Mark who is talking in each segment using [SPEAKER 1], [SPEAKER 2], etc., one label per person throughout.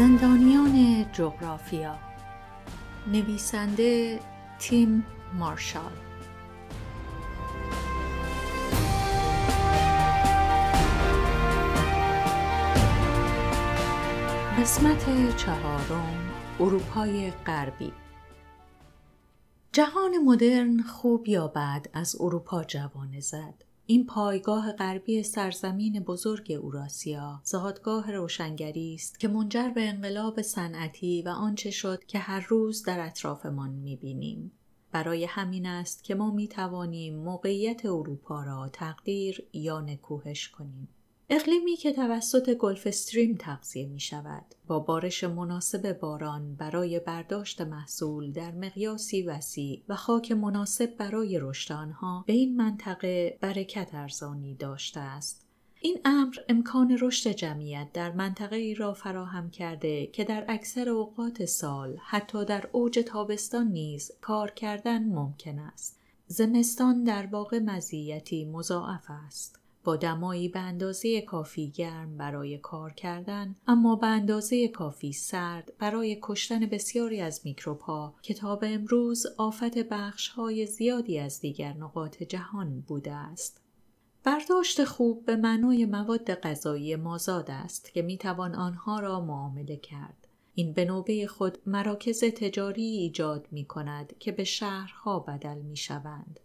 [SPEAKER 1] زندانیان جغرافیا نویسنده تیم مارشال قسمت چهارم اروپای غربی جهان مدرن خوب یا بد از اروپا جوانه زد این پایگاه غربی سرزمین بزرگ اوراسیا زادگاه روشنگری است که منجر به انقلاب صنعتی و آنچه شد که هر روز در اطرافمان میبینیم برای همین است که ما میتوانیم موقعیت اروپا را تقدیر یا نکوهش کنیم. اقلیمی که توسط گلف استریم تغذیه می شود با بارش مناسب باران برای برداشت محصول در مقیاسی وسیع و خاک مناسب برای رشد آنها به این منطقه برکت ارزانی داشته است این امر امکان رشد جمعیت در منطقه ای را فراهم کرده که در اکثر اوقات سال حتی در اوج تابستان نیز کار کردن ممکن است زمستان در واقع مزیتی مضاعف است با دمایی به اندازه کافی گرم برای کار کردن اما به اندازه کافی سرد برای کشتن بسیاری از ها کتاب امروز آفت بخش های زیادی از دیگر نقاط جهان بوده است برداشت خوب به معنای مواد غذایی مازاد است که میتوان آنها را معامله کرد این به نوبه خود مراکز تجاری ایجاد می کند که به شهرها بدل می شوند.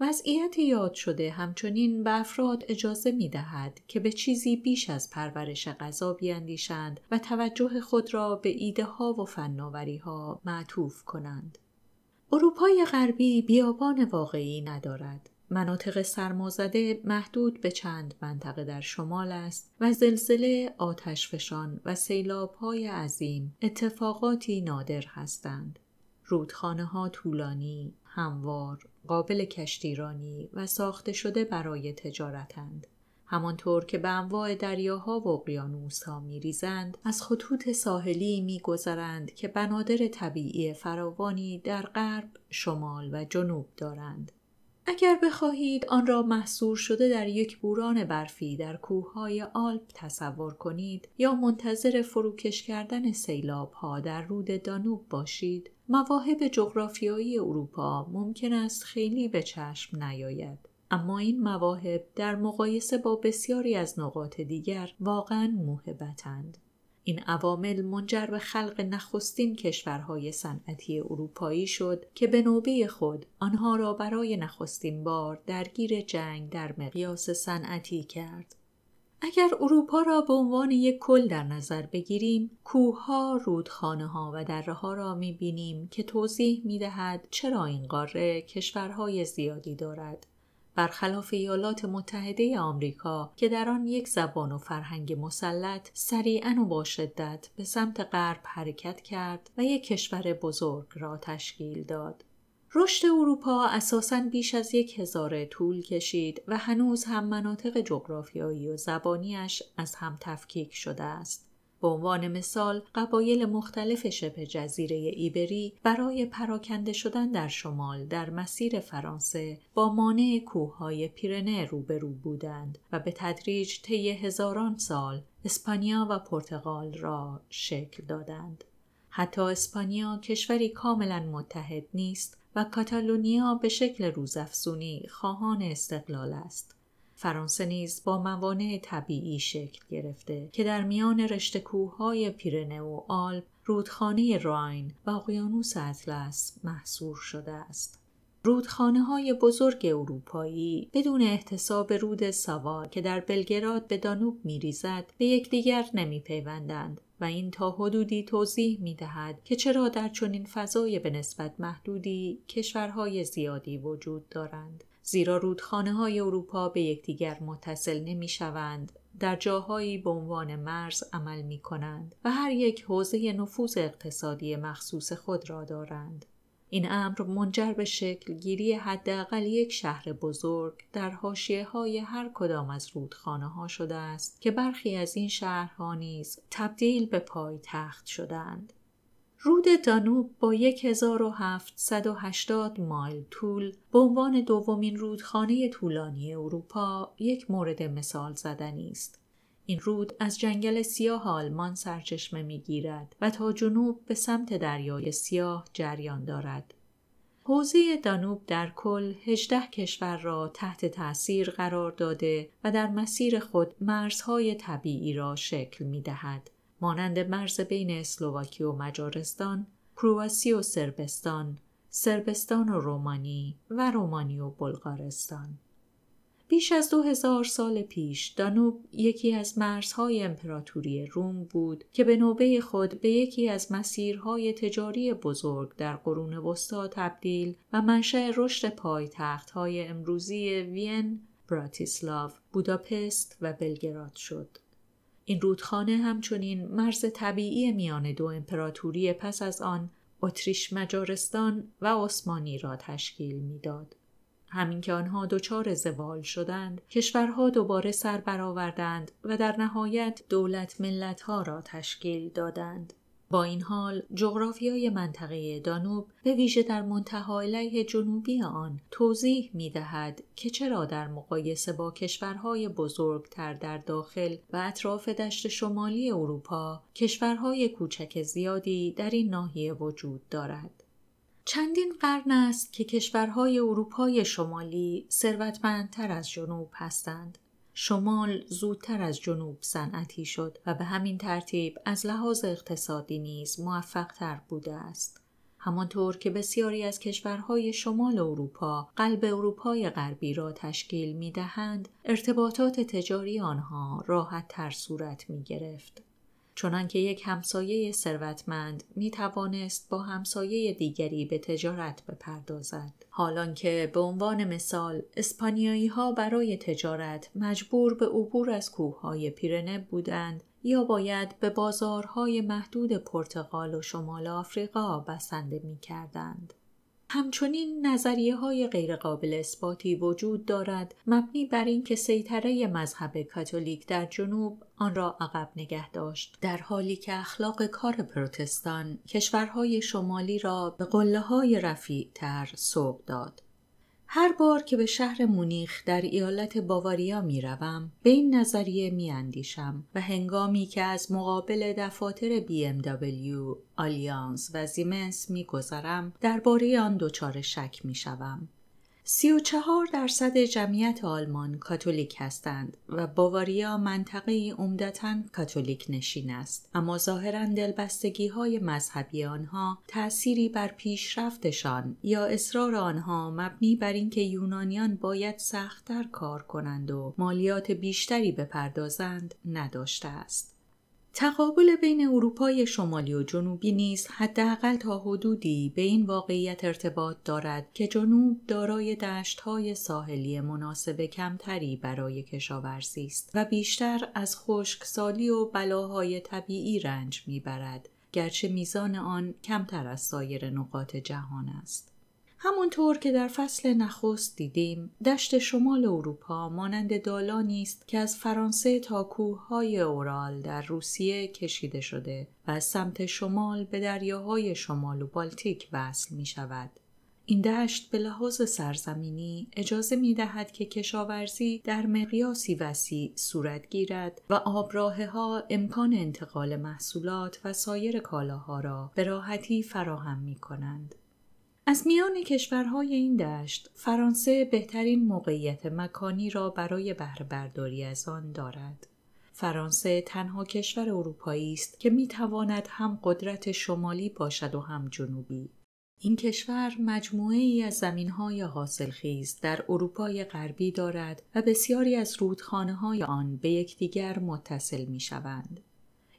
[SPEAKER 1] وضعیت یاد شده همچنین به افراد اجازه می دهد که به چیزی بیش از پرورش غذا بیاندیشند و توجه خود را به ایده ها و فناوری ها معطوف کنند. اروپای غربی بیابان واقعی ندارد. مناطق سرمازده محدود به چند منطقه در شمال است و زلزله، آتشفشان و سیلاب های عظیم اتفاقاتی نادر هستند. رودخانه ها طولانی، هموار قابل کشتیرانی و ساخته شده برای تجارتند. همانطور که به انواع دریاها و اقیانوسها میریزند از خطوط ساحلی میگذرند که بنادر طبیعی فراوانی در غرب شمال و جنوب دارند اگر بخواهید آن را محصور شده در یک بوران برفی در کوههای آلپ تصور کنید یا منتظر فروکش کردن سیلاب ها در رود دانوب باشید مواهب جغرافیایی اروپا ممکن است خیلی به چشم نیاید اما این مواهب در مقایسه با بسیاری از نقاط دیگر واقعا موهبتند این عوامل منجر به خلق نخستین کشورهای صنعتی اروپایی شد که به نوبه خود آنها را برای نخستین بار درگیر جنگ در مقیاس صنعتی کرد اگر اروپا را به عنوان یک کل در نظر بگیریم کوهها رودخانه ها و دره را می که توضیح می چرا این قاره کشورهای زیادی دارد برخلاف ایالات متحده آمریکا که در آن یک زبان و فرهنگ مسلط سریعا و با شدت به سمت غرب حرکت کرد و یک کشور بزرگ را تشکیل داد رشد اروپا اساساً بیش از یک هزاره طول کشید و هنوز هم مناطق جغرافیایی و زبانیش از هم تفکیک شده است. به عنوان مثال قبایل مختلف شبه جزیره ایبری برای پراکنده شدن در شمال در مسیر فرانسه با مانع کوههای پیرنه روبرو بودند و به تدریج طی هزاران سال اسپانیا و پرتغال را شکل دادند حتی اسپانیا کشوری کاملا متحد نیست و کاتالونیا به شکل روزافزونی خواهان استقلال است. فرانسه نیز با موانع طبیعی شکل گرفته که در میان رشته کوههای پیرنه و آلپ رودخانه راین و اقیانوس اطلس محصور شده است. رودخانه های بزرگ اروپایی بدون احتساب رود ساوا که در بلگراد به دانوب میریزد به یکدیگر نمیپیوندند و این تا حدودی توضیح می دهد که چرا در چنین فضای به نسبت محدودی کشورهای زیادی وجود دارند. زیرا رودخانه های اروپا به یکدیگر متصل نمی شوند در جاهایی به عنوان مرز عمل می کنند و هر یک حوزه نفوذ اقتصادی مخصوص خود را دارند. این امر منجر به شکل گیری حداقل یک شهر بزرگ در حاشیه های هر کدام از رودخانه ها شده است که برخی از این شهرها نیز تبدیل به پایتخت شدند. رود دانوب با 1780 مایل طول به عنوان دومین رودخانه طولانی اروپا یک مورد مثال زدنی است این رود از جنگل سیاه آلمان سرچشمه گیرد و تا جنوب به سمت دریای سیاه جریان دارد. حوزه دانوب در کل 18 کشور را تحت تأثیر قرار داده و در مسیر خود مرزهای طبیعی را شکل می دهد. مانند مرز بین اسلوواکی و مجارستان، کرواسی و سربستان، سربستان و رومانی و رومانی و بلغارستان. بیش از دو هزار سال پیش دانوب یکی از مرزهای امپراتوری روم بود که به نوبه خود به یکی از مسیرهای تجاری بزرگ در قرون وسطا تبدیل و منشأ رشد پایتختهای امروزی وین، براتیسلاو، بوداپست و بلگراد شد. این رودخانه همچنین مرز طبیعی میان دو امپراتوری پس از آن اتریش مجارستان و عثمانی را تشکیل میداد. همین که آنها دچار زوال شدند کشورها دوباره سر برآوردند و در نهایت دولت ملتها را تشکیل دادند با این حال جغرافیای منطقه دانوب به ویژه در منتها علیه جنوبی آن توضیح می دهد که چرا در مقایسه با کشورهای بزرگتر در داخل و اطراف دشت شمالی اروپا کشورهای کوچک زیادی در این ناحیه وجود دارد. چندین قرن است که کشورهای اروپای شمالی ثروتمندتر از جنوب هستند. شمال زودتر از جنوب صنعتی شد و به همین ترتیب از لحاظ اقتصادی نیز موفقتر بوده است. همانطور که بسیاری از کشورهای شمال اروپا قلب اروپای غربی را تشکیل می دهند، ارتباطات تجاری آنها راحت تر صورت می گرفت. که یک همسایه ثروتمند می توانست با همسایه دیگری به تجارت بپردازد حالان که به عنوان مثال اسپانیایی ها برای تجارت مجبور به عبور از کوههای پیرنه بودند یا باید به بازارهای محدود پرتغال و شمال آفریقا بسنده می کردند. همچنین نظریه های غیرقابل اثباتی وجود دارد مبنی بر اینکه سیطره مذهب کاتولیک در جنوب آن را عقب نگه داشت در حالی که اخلاق کار پروتستان کشورهای شمالی را به قله های رفیع تر سوق داد هر بار که به شهر مونیخ در ایالت باواریا می روم به این نظریه می اندیشم و هنگامی که از مقابل دفاتر BMW، آلیانس و زیمنس می گذرم درباره آن دچار شک می شوم. 34 درصد جمعیت آلمان کاتولیک هستند و باواریا منطقه عمدتا کاتولیک نشین است اما ظاهرا دلبستگی های مذهبی آنها تأثیری بر پیشرفتشان یا اصرار آنها مبنی بر اینکه یونانیان باید سختتر کار کنند و مالیات بیشتری بپردازند نداشته است تقابل بین اروپای شمالی و جنوبی نیز حداقل تا حدودی به این واقعیت ارتباط دارد که جنوب دارای دشتهای ساحلی مناسب کمتری برای کشاورزی است و بیشتر از خشکسالی و بلاهای طبیعی رنج میبرد گرچه میزان آن کمتر از سایر نقاط جهان است همانطور که در فصل نخست دیدیم دشت شمال اروپا مانند دالانی است که از فرانسه تا کوههای اورال در روسیه کشیده شده و از سمت شمال به دریاهای شمال و بالتیک وصل می شود. این دشت به لحاظ سرزمینی اجازه می دهد که کشاورزی در مقیاسی وسیع صورت گیرد و آبراه ها امکان انتقال محصولات و سایر کالاها را به راحتی فراهم می کنند. از میان کشورهای این دشت فرانسه بهترین موقعیت مکانی را برای بهره برداری از آن دارد فرانسه تنها کشور اروپایی است که میتواند هم قدرت شمالی باشد و هم جنوبی این کشور مجموعه ای از زمینهای حاصلخیز در اروپای غربی دارد و بسیاری از رودخانه های آن به یکدیگر متصل می شوند.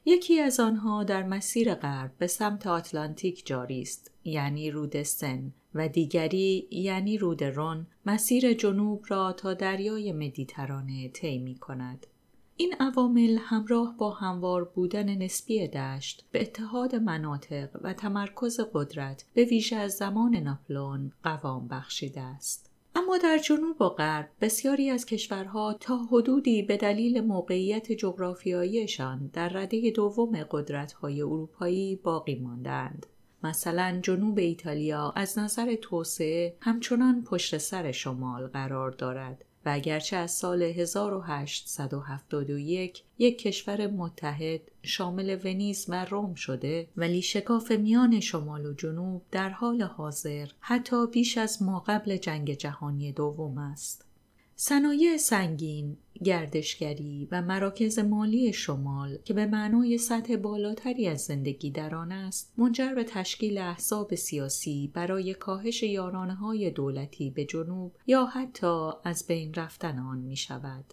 [SPEAKER 1] یکی از آنها در مسیر غرب به سمت آتلانتیک جاری است یعنی رود سن و دیگری یعنی رود رون مسیر جنوب را تا دریای مدیترانه طی می کند. این عوامل همراه با هموار بودن نسبی دشت به اتحاد مناطق و تمرکز قدرت به ویژه از زمان ناپلون قوام بخشیده است. اما در جنوب و غرب بسیاری از کشورها تا حدودی به دلیل موقعیت جغرافیاییشان در رده دوم قدرت‌های اروپایی باقی ماندند. مثلا جنوب ایتالیا از نظر توسعه همچنان پشت سر شمال قرار دارد و اگرچه از سال 1871 یک کشور متحد شامل ونیز و روم شده ولی شکاف میان شمال و جنوب در حال حاضر حتی بیش از ما قبل جنگ جهانی دوم است. صنایع سنگین، گردشگری و مراکز مالی شمال که به معنای سطح بالاتری از زندگی در آن است منجر به تشکیل احزاب سیاسی برای کاهش یارانه‌های دولتی به جنوب یا حتی از بین رفتن آن می شود.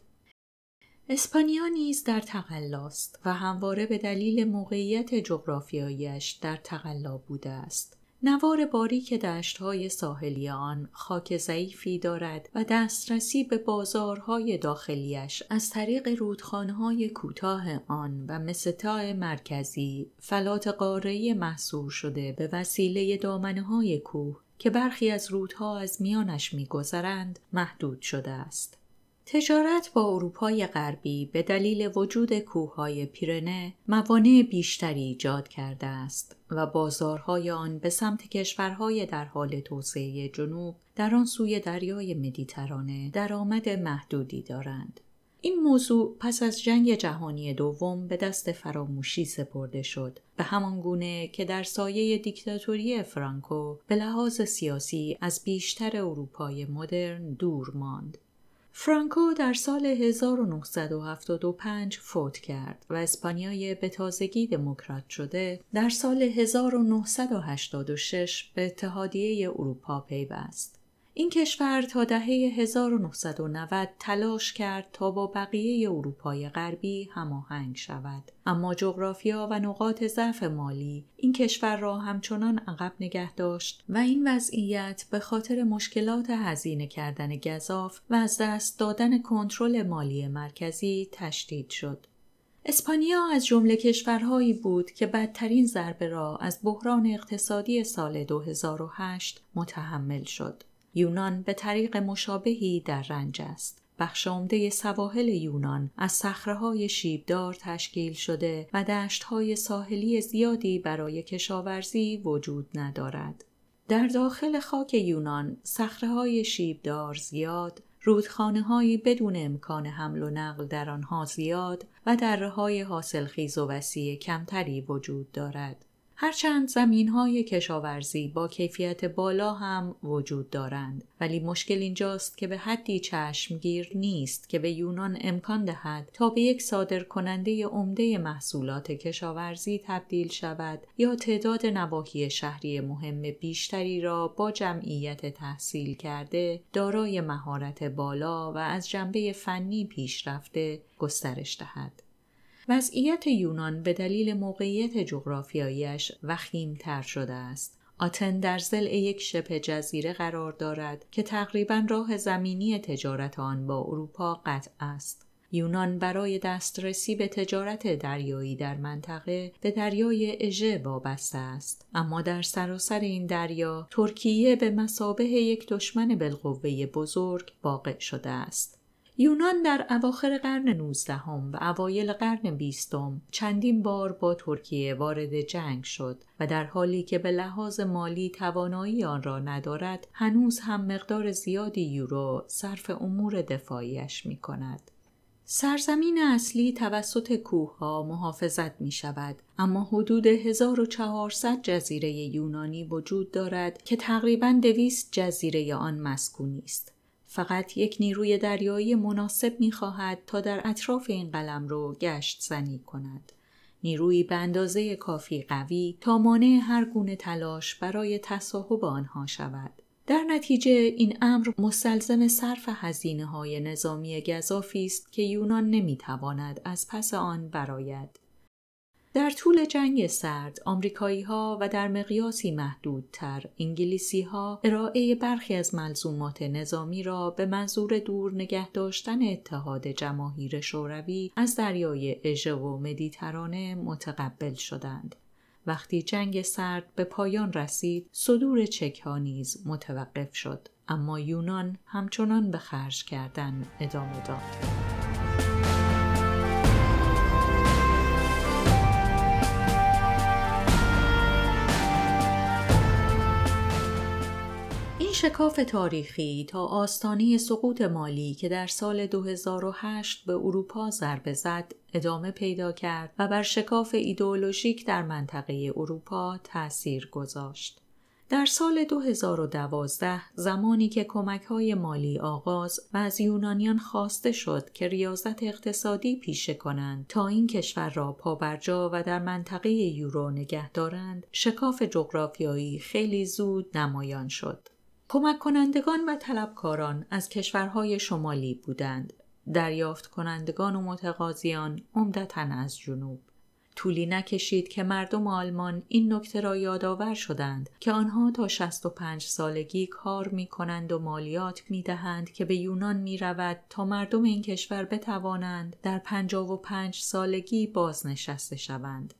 [SPEAKER 1] اسپانیا نیز در تقلاست و همواره به دلیل موقعیت جغرافیاییش در تقلا بوده است. نوار باریک دشتهای ساحلی آن خاک ضعیفی دارد و دسترسی به بازارهای داخلیش از طریق رودخانهای کوتاه آن و مستاع مرکزی فلات قارهی محصور شده به وسیله دامنههای کوه که برخی از رودها از میانش میگذرند محدود شده است تجارت با اروپای غربی به دلیل وجود کوههای پیرنه موانع بیشتری ایجاد کرده است و بازارهای آن به سمت کشورهای در حال توسعه جنوب در آن سوی دریای مدیترانه درآمد محدودی دارند. این موضوع پس از جنگ جهانی دوم به دست فراموشی سپرده شد به همان گونه که در سایه دیکتاتوری فرانکو به لحاظ سیاسی از بیشتر اروپای مدرن دور ماند فرانکو در سال 1975 فوت کرد و اسپانیای به تازگی دموکرات شده در سال 1986 به اتحادیه اروپا پیوست. این کشور تا دهه 1990 تلاش کرد تا با بقیه اروپای غربی هماهنگ شود اما جغرافیا و نقاط ضعف مالی این کشور را همچنان عقب نگه داشت و این وضعیت به خاطر مشکلات هزینه کردن گذاف و از دست دادن کنترل مالی مرکزی تشدید شد اسپانیا از جمله کشورهایی بود که بدترین ضربه را از بحران اقتصادی سال 2008 متحمل شد. یونان به طریق مشابهی در رنج است. بخش عمده سواحل یونان از صخره‌های شیبدار تشکیل شده و دشت‌های ساحلی زیادی برای کشاورزی وجود ندارد. در داخل خاک یونان صخره‌های شیبدار زیاد، رودخانه‌های بدون امکان حمل و نقل در آنها زیاد و دره‌های حاصلخیز و وسیع کمتری وجود دارد. هرچند زمین های کشاورزی با کیفیت بالا هم وجود دارند ولی مشکل اینجاست که به حدی چشمگیر نیست که به یونان امکان دهد تا به یک کننده عمده محصولات کشاورزی تبدیل شود یا تعداد نواحی شهری مهم بیشتری را با جمعیت تحصیل کرده دارای مهارت بالا و از جنبه فنی پیشرفته گسترش دهد وضعیت یونان به دلیل موقعیت جغرافیاییش تر شده است. آتن در زل یک شبه جزیره قرار دارد که تقریبا راه زمینی تجارت آن با اروپا قطع است. یونان برای دسترسی به تجارت دریایی در منطقه به دریای اژه وابسته است اما در سراسر این دریا ترکیه به مسابه یک دشمن بالقوه بزرگ واقع شده است یونان در اواخر قرن 19 و اوایل قرن بیستم چندین بار با ترکیه وارد جنگ شد و در حالی که به لحاظ مالی توانایی آن را ندارد هنوز هم مقدار زیادی یورو صرف امور دفاعیش می کند. سرزمین اصلی توسط کوه ها محافظت می شود اما حدود 1400 جزیره یونانی وجود دارد که تقریبا 200 جزیره آن مسکونی است فقط یک نیروی دریایی مناسب می خواهد تا در اطراف این قلم رو گشت زنی کند. نیروی به اندازه کافی قوی تا مانع هر گونه تلاش برای تصاحب آنها شود. در نتیجه این امر مستلزم صرف هزینه های نظامی گذافی است که یونان نمیتواند از پس آن براید. در طول جنگ سرد آمریکایی ها و در مقیاسی محدودتر انگلیسی ها ارائه برخی از ملزومات نظامی را به منظور دور نگه داشتن اتحاد جماهیر شوروی از دریای اژه و مدیترانه متقبل شدند وقتی جنگ سرد به پایان رسید صدور چک ها نیز متوقف شد اما یونان همچنان به خرج کردن ادامه داد این شکاف تاریخی تا آستانه سقوط مالی که در سال 2008 به اروپا ضربه زد ادامه پیدا کرد و بر شکاف ایدئولوژیک در منطقه اروپا تأثیر گذاشت. در سال 2012 زمانی که کمک های مالی آغاز و از یونانیان خواسته شد که ریاضت اقتصادی پیشه کنند تا این کشور را پابرجا و در منطقه یورو نگه دارند شکاف جغرافیایی خیلی زود نمایان شد. کمک کنندگان و طلبکاران از کشورهای شمالی بودند. دریافت کنندگان و متقاضیان عمدتا از جنوب. طولی نکشید که مردم آلمان این نکته را یادآور شدند که آنها تا 65 سالگی کار می کنند و مالیات می دهند که به یونان می رود تا مردم این کشور بتوانند در 55 سالگی بازنشسته شوند.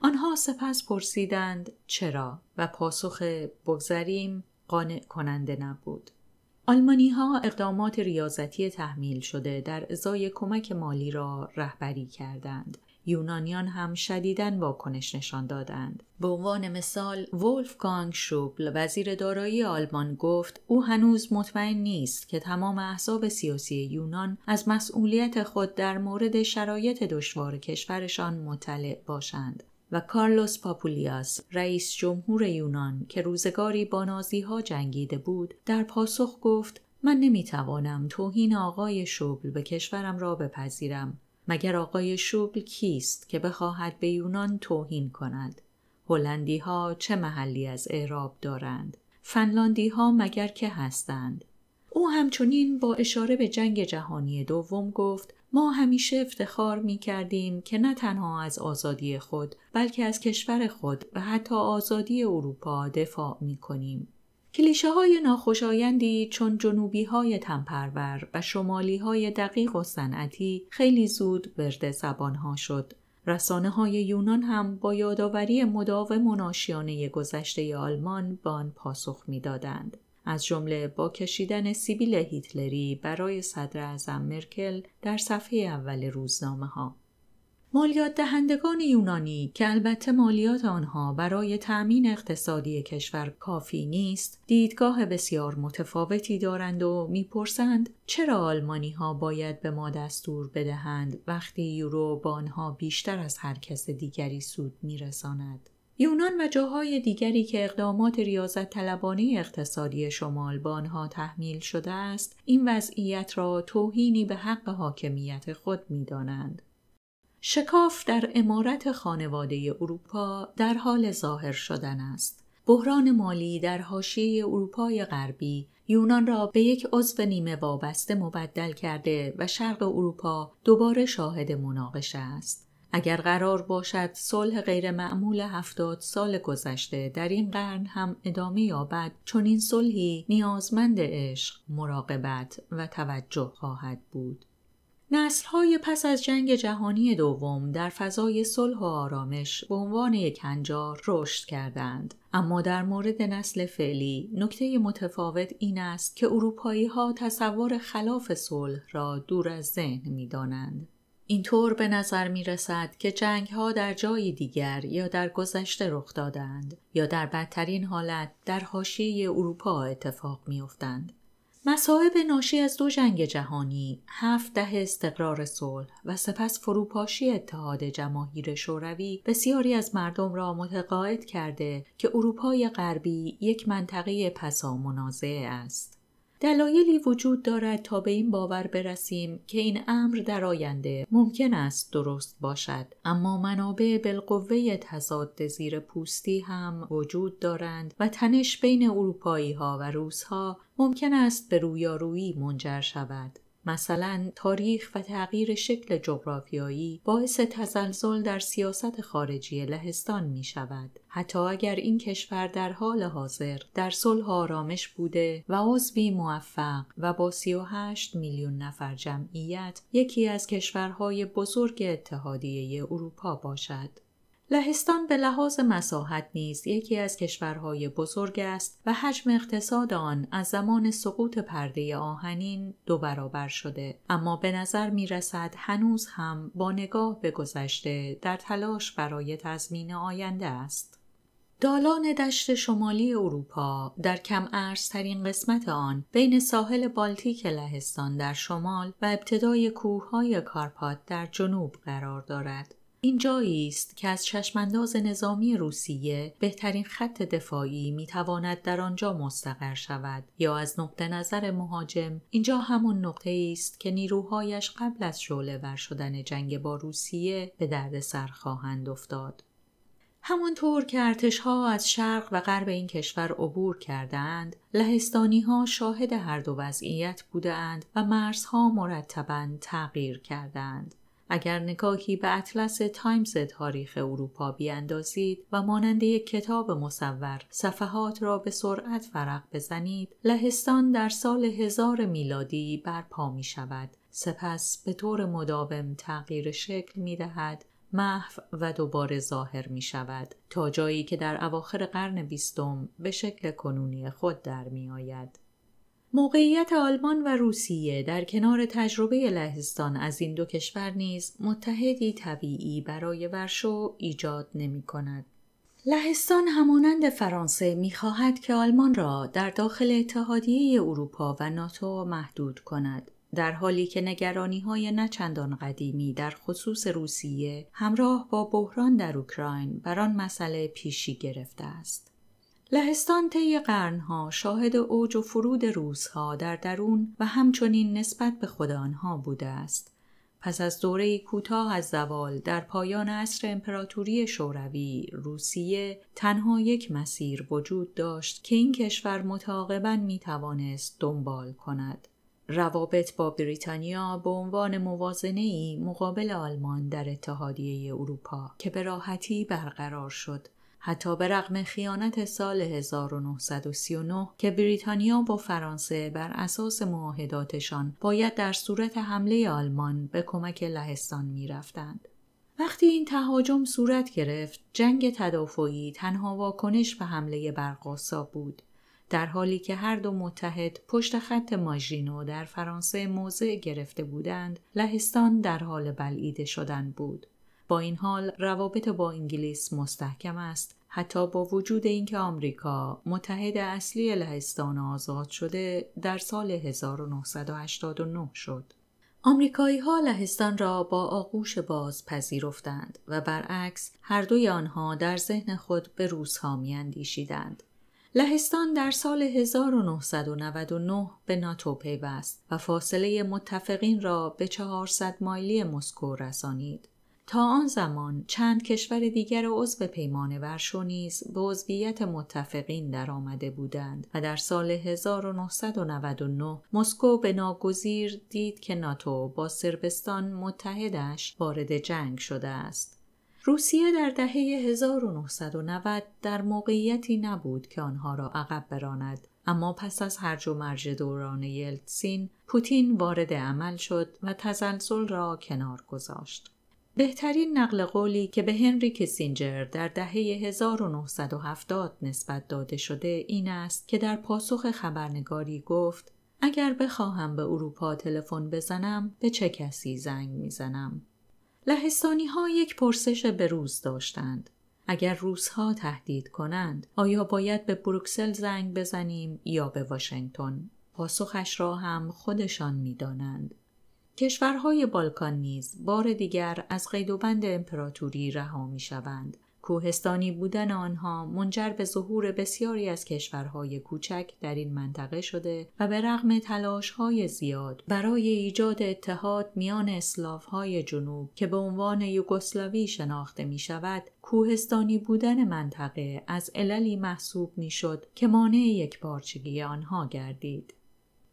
[SPEAKER 1] آنها سپس پرسیدند چرا و پاسخ بگذریم قانع کننده نبود. آلمانی ها اقدامات ریاضتی تحمیل شده در ازای کمک مالی را رهبری کردند. یونانیان هم شدیداً واکنش نشان دادند. به عنوان مثال ولفگانگ شوبل وزیر دارایی آلمان گفت او هنوز مطمئن نیست که تمام احزاب سیاسی یونان از مسئولیت خود در مورد شرایط دشوار کشورشان مطلع باشند. و کارلوس پاپولیاس رئیس جمهور یونان که روزگاری با نازی ها جنگیده بود در پاسخ گفت من نمیتوانم توهین آقای شوبل به کشورم را بپذیرم مگر آقای شوبل کیست که بخواهد به یونان توهین کند هلندی ها چه محلی از اعراب دارند فنلاندی ها مگر که هستند او همچنین با اشاره به جنگ جهانی دوم گفت ما همیشه افتخار می کردیم که نه تنها از آزادی خود بلکه از کشور خود و حتی آزادی اروپا دفاع می کنیم. کلیشه های ناخوشایندی چون جنوبی های تنپرور و شمالی های دقیق و صنعتی خیلی زود ورد زبان ها شد. رسانه های یونان هم با یادآوری مداوم و ناشیانه گذشته آلمان بان آن پاسخ میدادند. از جمله با کشیدن سیبیل هیتلری برای صدر اعظم مرکل در صفحه اول روزنامه ها. مالیات دهندگان یونانی که البته مالیات آنها برای تأمین اقتصادی کشور کافی نیست، دیدگاه بسیار متفاوتی دارند و میپرسند چرا آلمانی ها باید به ما دستور بدهند وقتی یورو با آنها بیشتر از هر کس دیگری سود میرساند. یونان و جاهای دیگری که اقدامات ریاضت طلبانه اقتصادی شمال با آنها تحمیل شده است این وضعیت را توهینی به حق حاکمیت خود می دانند. شکاف در امارت خانواده اروپا در حال ظاهر شدن است بحران مالی در حاشیه اروپای غربی یونان را به یک عضو نیمه وابسته مبدل کرده و شرق اروپا دوباره شاهد مناقشه است اگر قرار باشد صلح غیرمعمول هفتاد سال گذشته در این قرن هم ادامه یابد چون این صلحی نیازمند عشق مراقبت و توجه خواهد بود نسلهای پس از جنگ جهانی دوم در فضای صلح و آرامش به عنوان یک هنجار رشد کردند اما در مورد نسل فعلی نکته متفاوت این است که اروپایی ها تصور خلاف صلح را دور از ذهن می دانند. اینطور به نظر می رسد که جنگ ها در جای دیگر یا در گذشته رخ دادند یا در بدترین حالت در حاشیه اروپا اتفاق می افتند. مصائب ناشی از دو جنگ جهانی، هفت ده استقرار صلح و سپس فروپاشی اتحاد جماهیر شوروی بسیاری از مردم را متقاعد کرده که اروپای غربی یک منطقه پسا منازعه است. دلایلی وجود دارد تا به این باور برسیم که این امر در آینده ممکن است درست باشد اما منابع بالقوه تضاد زیر پوستی هم وجود دارند و تنش بین اروپایی ها و روس ها ممکن است به رویارویی منجر شود مثلا تاریخ و تغییر شکل جغرافیایی باعث تزلزل در سیاست خارجی لهستان می شود. حتی اگر این کشور در حال حاضر در صلح آرامش بوده و عضوی موفق و با 38 میلیون نفر جمعیت یکی از کشورهای بزرگ اتحادیه اروپا باشد. لهستان به لحاظ مساحت نیز یکی از کشورهای بزرگ است و حجم اقتصاد آن از زمان سقوط پرده آهنین دو برابر شده اما به نظر می رسد هنوز هم با نگاه به گذشته در تلاش برای تضمین آینده است دالان دشت شمالی اروپا در کم ترین قسمت آن بین ساحل بالتیک لهستان در شمال و ابتدای کوههای کارپات در جنوب قرار دارد این جایی است که از چشمانداز نظامی روسیه بهترین خط دفاعی میتواند در آنجا مستقر شود یا از نقطه نظر مهاجم اینجا همون نقطه است که نیروهایش قبل از شعله ور شدن جنگ با روسیه به درد سر خواهند افتاد همانطور که ارتش ها از شرق و غرب این کشور عبور کردند، لهستانی ها شاهد هر دو وضعیت بودند و مرزها مرتبا تغییر کردند. اگر نگاهی به اطلس تایمز تاریخ اروپا بیاندازید و مانند یک کتاب مصور صفحات را به سرعت ورق بزنید لهستان در سال هزار میلادی برپا می شود سپس به طور مداوم تغییر شکل می دهد محو و دوباره ظاهر می شود تا جایی که در اواخر قرن بیستم به شکل کنونی خود در می آید. موقعیت آلمان و روسیه در کنار تجربه لهستان از این دو کشور نیز متحدی طبیعی برای ورشو ایجاد نمی کند. لهستان همانند فرانسه می خواهد که آلمان را در داخل اتحادیه اروپا و ناتو محدود کند در حالی که نگرانی های نچندان قدیمی در خصوص روسیه همراه با بحران در اوکراین بر آن مسئله پیشی گرفته است لهستان طی قرنها شاهد اوج و فرود روزها در درون و همچنین نسبت به خود آنها بوده است پس از دوره کوتاه از زوال در پایان عصر امپراتوری شوروی روسیه تنها یک مسیر وجود داشت که این کشور متعاقبا می توانست دنبال کند روابط با بریتانیا به عنوان موازنه ای مقابل آلمان در اتحادیه اروپا که به راحتی برقرار شد حتی به رغم خیانت سال 1939 که بریتانیا با فرانسه بر اساس معاهداتشان باید در صورت حمله آلمان به کمک لهستان میرفتند. وقتی این تهاجم صورت گرفت، جنگ تدافعی تنها واکنش به حمله برقاسا بود، در حالی که هر دو متحد پشت خط ماژینو در فرانسه موضع گرفته بودند، لهستان در حال بلعیده شدن بود. با این حال روابط با انگلیس مستحکم است حتی با وجود اینکه آمریکا متحد اصلی لهستان آزاد شده در سال 1989 شد آمریکایی ها لهستان را با آغوش باز پذیرفتند و برعکس هر دوی آنها در ذهن خود به روس ها می اندیشیدند. لهستان در سال 1999 به ناتو پیوست و فاصله متفقین را به 400 مایلی مسکو رسانید. تا آن زمان چند کشور دیگر عضو پیمان ورشو نیز به عضویت متفقین آمده بودند و در سال 1999 مسکو به ناگزیر دید که ناتو با سربستان متحدش وارد جنگ شده است روسیه در دهه 1990 در موقعیتی نبود که آنها را عقب براند اما پس از هرج و مرج دوران یلتسین پوتین وارد عمل شد و تزلزل را کنار گذاشت بهترین نقل قولی که به هنری کسینجر در دهه 1970 نسبت داده شده این است که در پاسخ خبرنگاری گفت اگر بخواهم به اروپا تلفن بزنم به چه کسی زنگ میزنم لهستانی ها یک پرسش به روز داشتند اگر روزها تهدید کنند آیا باید به بروکسل زنگ بزنیم یا به واشنگتن پاسخش را هم خودشان میدانند کشورهای بالکان نیز بار دیگر از قید و بند امپراتوری رها می شوند. کوهستانی بودن آنها منجر به ظهور بسیاری از کشورهای کوچک در این منطقه شده و به رغم تلاشهای زیاد برای ایجاد اتحاد میان اسلافهای جنوب که به عنوان یوگسلاوی شناخته می شود کوهستانی بودن منطقه از عللی محسوب می شد که مانع یکپارچگی آنها گردید.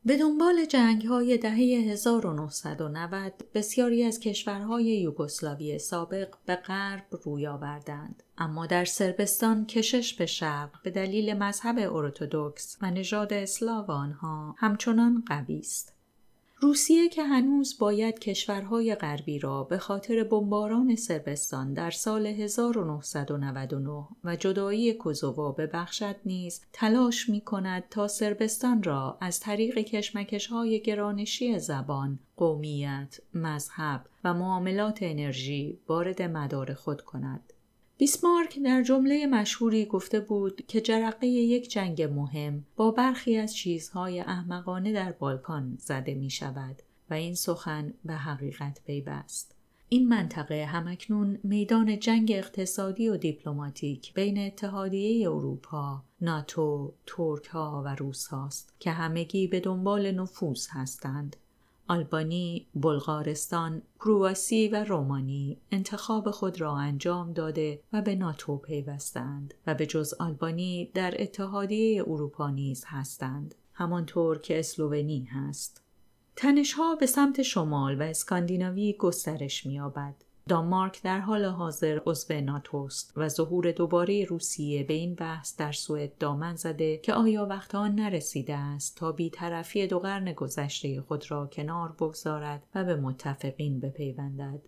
[SPEAKER 1] به دنبال جنگ های دهه 1990 بسیاری از کشورهای یوگسلاوی سابق به غرب روی آوردند اما در سربستان کشش به شرق به دلیل مذهب ارتودکس و نژاد اسلاو آنها همچنان قوی است روسیه که هنوز باید کشورهای غربی را به خاطر بمباران سربستان در سال 1999 و جدایی کوزوو ببخشد نیز تلاش می کند تا سربستان را از طریق کشمکش های گرانشی زبان، قومیت، مذهب و معاملات انرژی وارد مدار خود کند. بیسمارک در جمله مشهوری گفته بود که جرقه یک جنگ مهم با برخی از چیزهای احمقانه در بالکان زده می شود و این سخن به حقیقت پیوست. این منطقه همکنون میدان جنگ اقتصادی و دیپلماتیک بین اتحادیه اروپا، ناتو، ترک و روس هاست که همگی به دنبال نفوذ هستند آلبانی، بلغارستان، کرواسی و رومانی انتخاب خود را انجام داده و به ناتو پیوستند و به جز آلبانی در اتحادیه اروپا نیز هستند همانطور که اسلوونی هست تنشها به سمت شمال و اسکاندیناوی گسترش می‌یابد دانمارک در حال حاضر عضو ناتوست و ظهور دوباره روسیه به این بحث در سوئد دامن زده که آیا وقت آن نرسیده است تا بیطرفی دو قرن گذشته خود را کنار بگذارد و به متفقین بپیوندد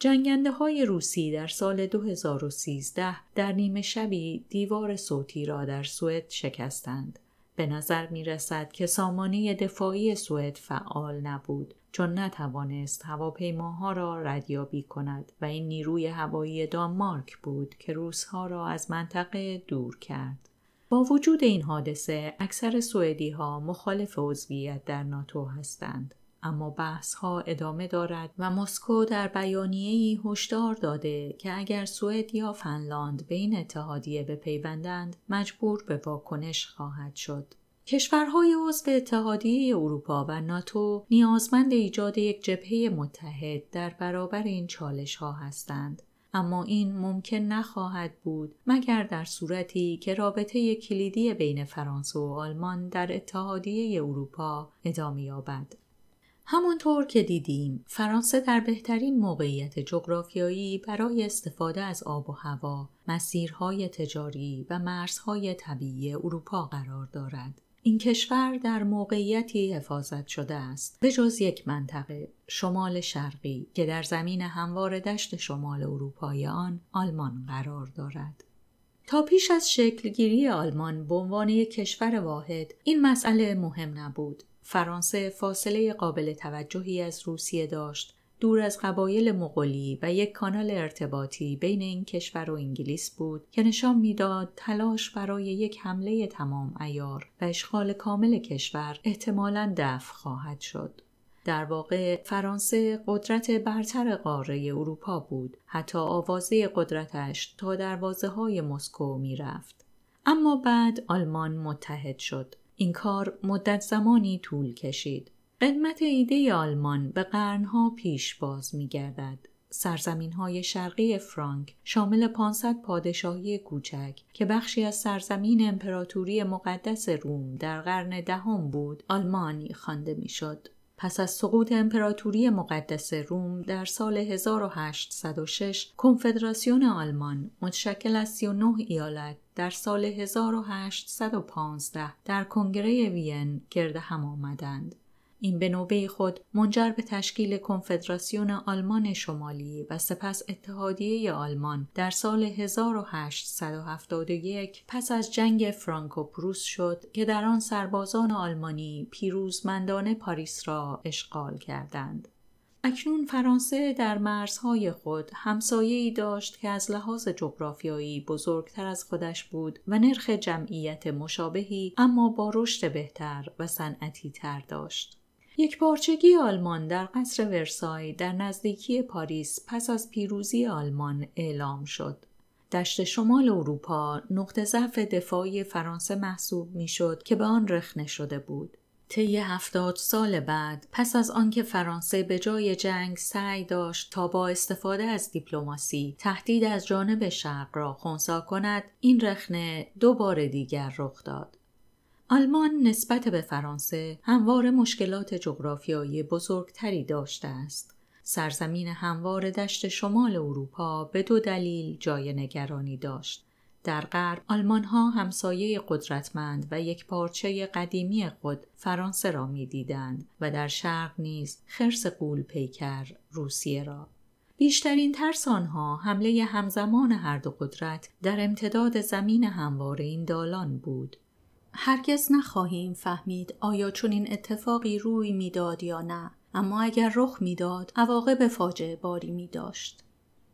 [SPEAKER 1] جنگنده های روسی در سال 2013 در نیمه شبی دیوار صوتی را در سوئد شکستند. به نظر می رسد که سامانه دفاعی سوئد فعال نبود چون نتوانست هواپیماها را ردیابی کند و این نیروی هوایی دانمارک بود که روسها را از منطقه دور کرد. با وجود این حادثه اکثر سوئدی ها مخالف عضویت در ناتو هستند اما بحث ها ادامه دارد و مسکو در ای هشدار داده که اگر سوئد یا فنلاند به این اتحادیه بپیوندند مجبور به واکنش خواهد شد کشورهای عضو اتحادیه اروپا و ناتو نیازمند ایجاد یک جبهه متحد در برابر این چالش ها هستند. اما این ممکن نخواهد بود مگر در صورتی که رابطه کلیدی بین فرانسه و آلمان در اتحادیه اروپا ادامه یابد. همانطور که دیدیم فرانسه در بهترین موقعیت جغرافیایی برای استفاده از آب و هوا مسیرهای تجاری و مرزهای طبیعی اروپا قرار دارد این کشور در موقعیتی حفاظت شده است به جز یک منطقه شمال شرقی که در زمین هموار دشت شمال اروپای آن آلمان قرار دارد تا پیش از شکلگیری آلمان به عنوان یک کشور واحد این مسئله مهم نبود فرانسه فاصله قابل توجهی از روسیه داشت دور از قبایل مغولی و یک کانال ارتباطی بین این کشور و انگلیس بود که نشان میداد تلاش برای یک حمله تمام ایار و اشغال کامل کشور احتمالا دفع خواهد شد. در واقع فرانسه قدرت برتر قاره اروپا بود حتی آوازه قدرتش تا دروازه های مسکو می رفت. اما بعد آلمان متحد شد. این کار مدت زمانی طول کشید. قدمت ایده آلمان به قرنها پیش باز می گردد. سرزمین های شرقی فرانک شامل 500 پادشاهی کوچک که بخشی از سرزمین امپراتوری مقدس روم در قرن دهم بود آلمانی خوانده میشد. پس از سقوط امپراتوری مقدس روم در سال 1806 کنفدراسیون آلمان متشکل از 39 ایالت در سال 1815 در کنگره وین گرد هم آمدند این به نوبه خود منجر به تشکیل کنفدراسیون آلمان شمالی و سپس اتحادیه آلمان در سال 1871 پس از جنگ فرانکو پروس شد که در آن سربازان آلمانی پیروزمندانه پاریس را اشغال کردند. اکنون فرانسه در مرزهای خود ای داشت که از لحاظ جغرافیایی بزرگتر از خودش بود و نرخ جمعیت مشابهی اما با رشد بهتر و صنعتی تر داشت. یک پارچگی آلمان در قصر ورسای در نزدیکی پاریس پس از پیروزی آلمان اعلام شد. دشت شمال اروپا نقطه ضعف دفاعی فرانسه محسوب میشد که به آن رخنه شده بود. طی هفتاد سال بعد پس از آنکه فرانسه به جای جنگ سعی داشت تا با استفاده از دیپلماسی تهدید از جانب شرق را خونسا کند این رخنه دوباره دیگر رخ داد آلمان نسبت به فرانسه همواره مشکلات جغرافیایی بزرگتری داشته است. سرزمین هموار دشت شمال اروپا به دو دلیل جای نگرانی داشت. در غرب آلمان ها همسایه قدرتمند و یک پارچه قدیمی خود فرانسه را می دیدند و در شرق نیز خرس قول پیکر روسیه را. بیشترین ترس آنها حمله همزمان هر دو قدرت در امتداد زمین هموار این دالان بود هرگز نخواهیم فهمید آیا چون این اتفاقی روی میداد یا نه اما اگر رخ میداد عواقب فاجعه باری می داشت.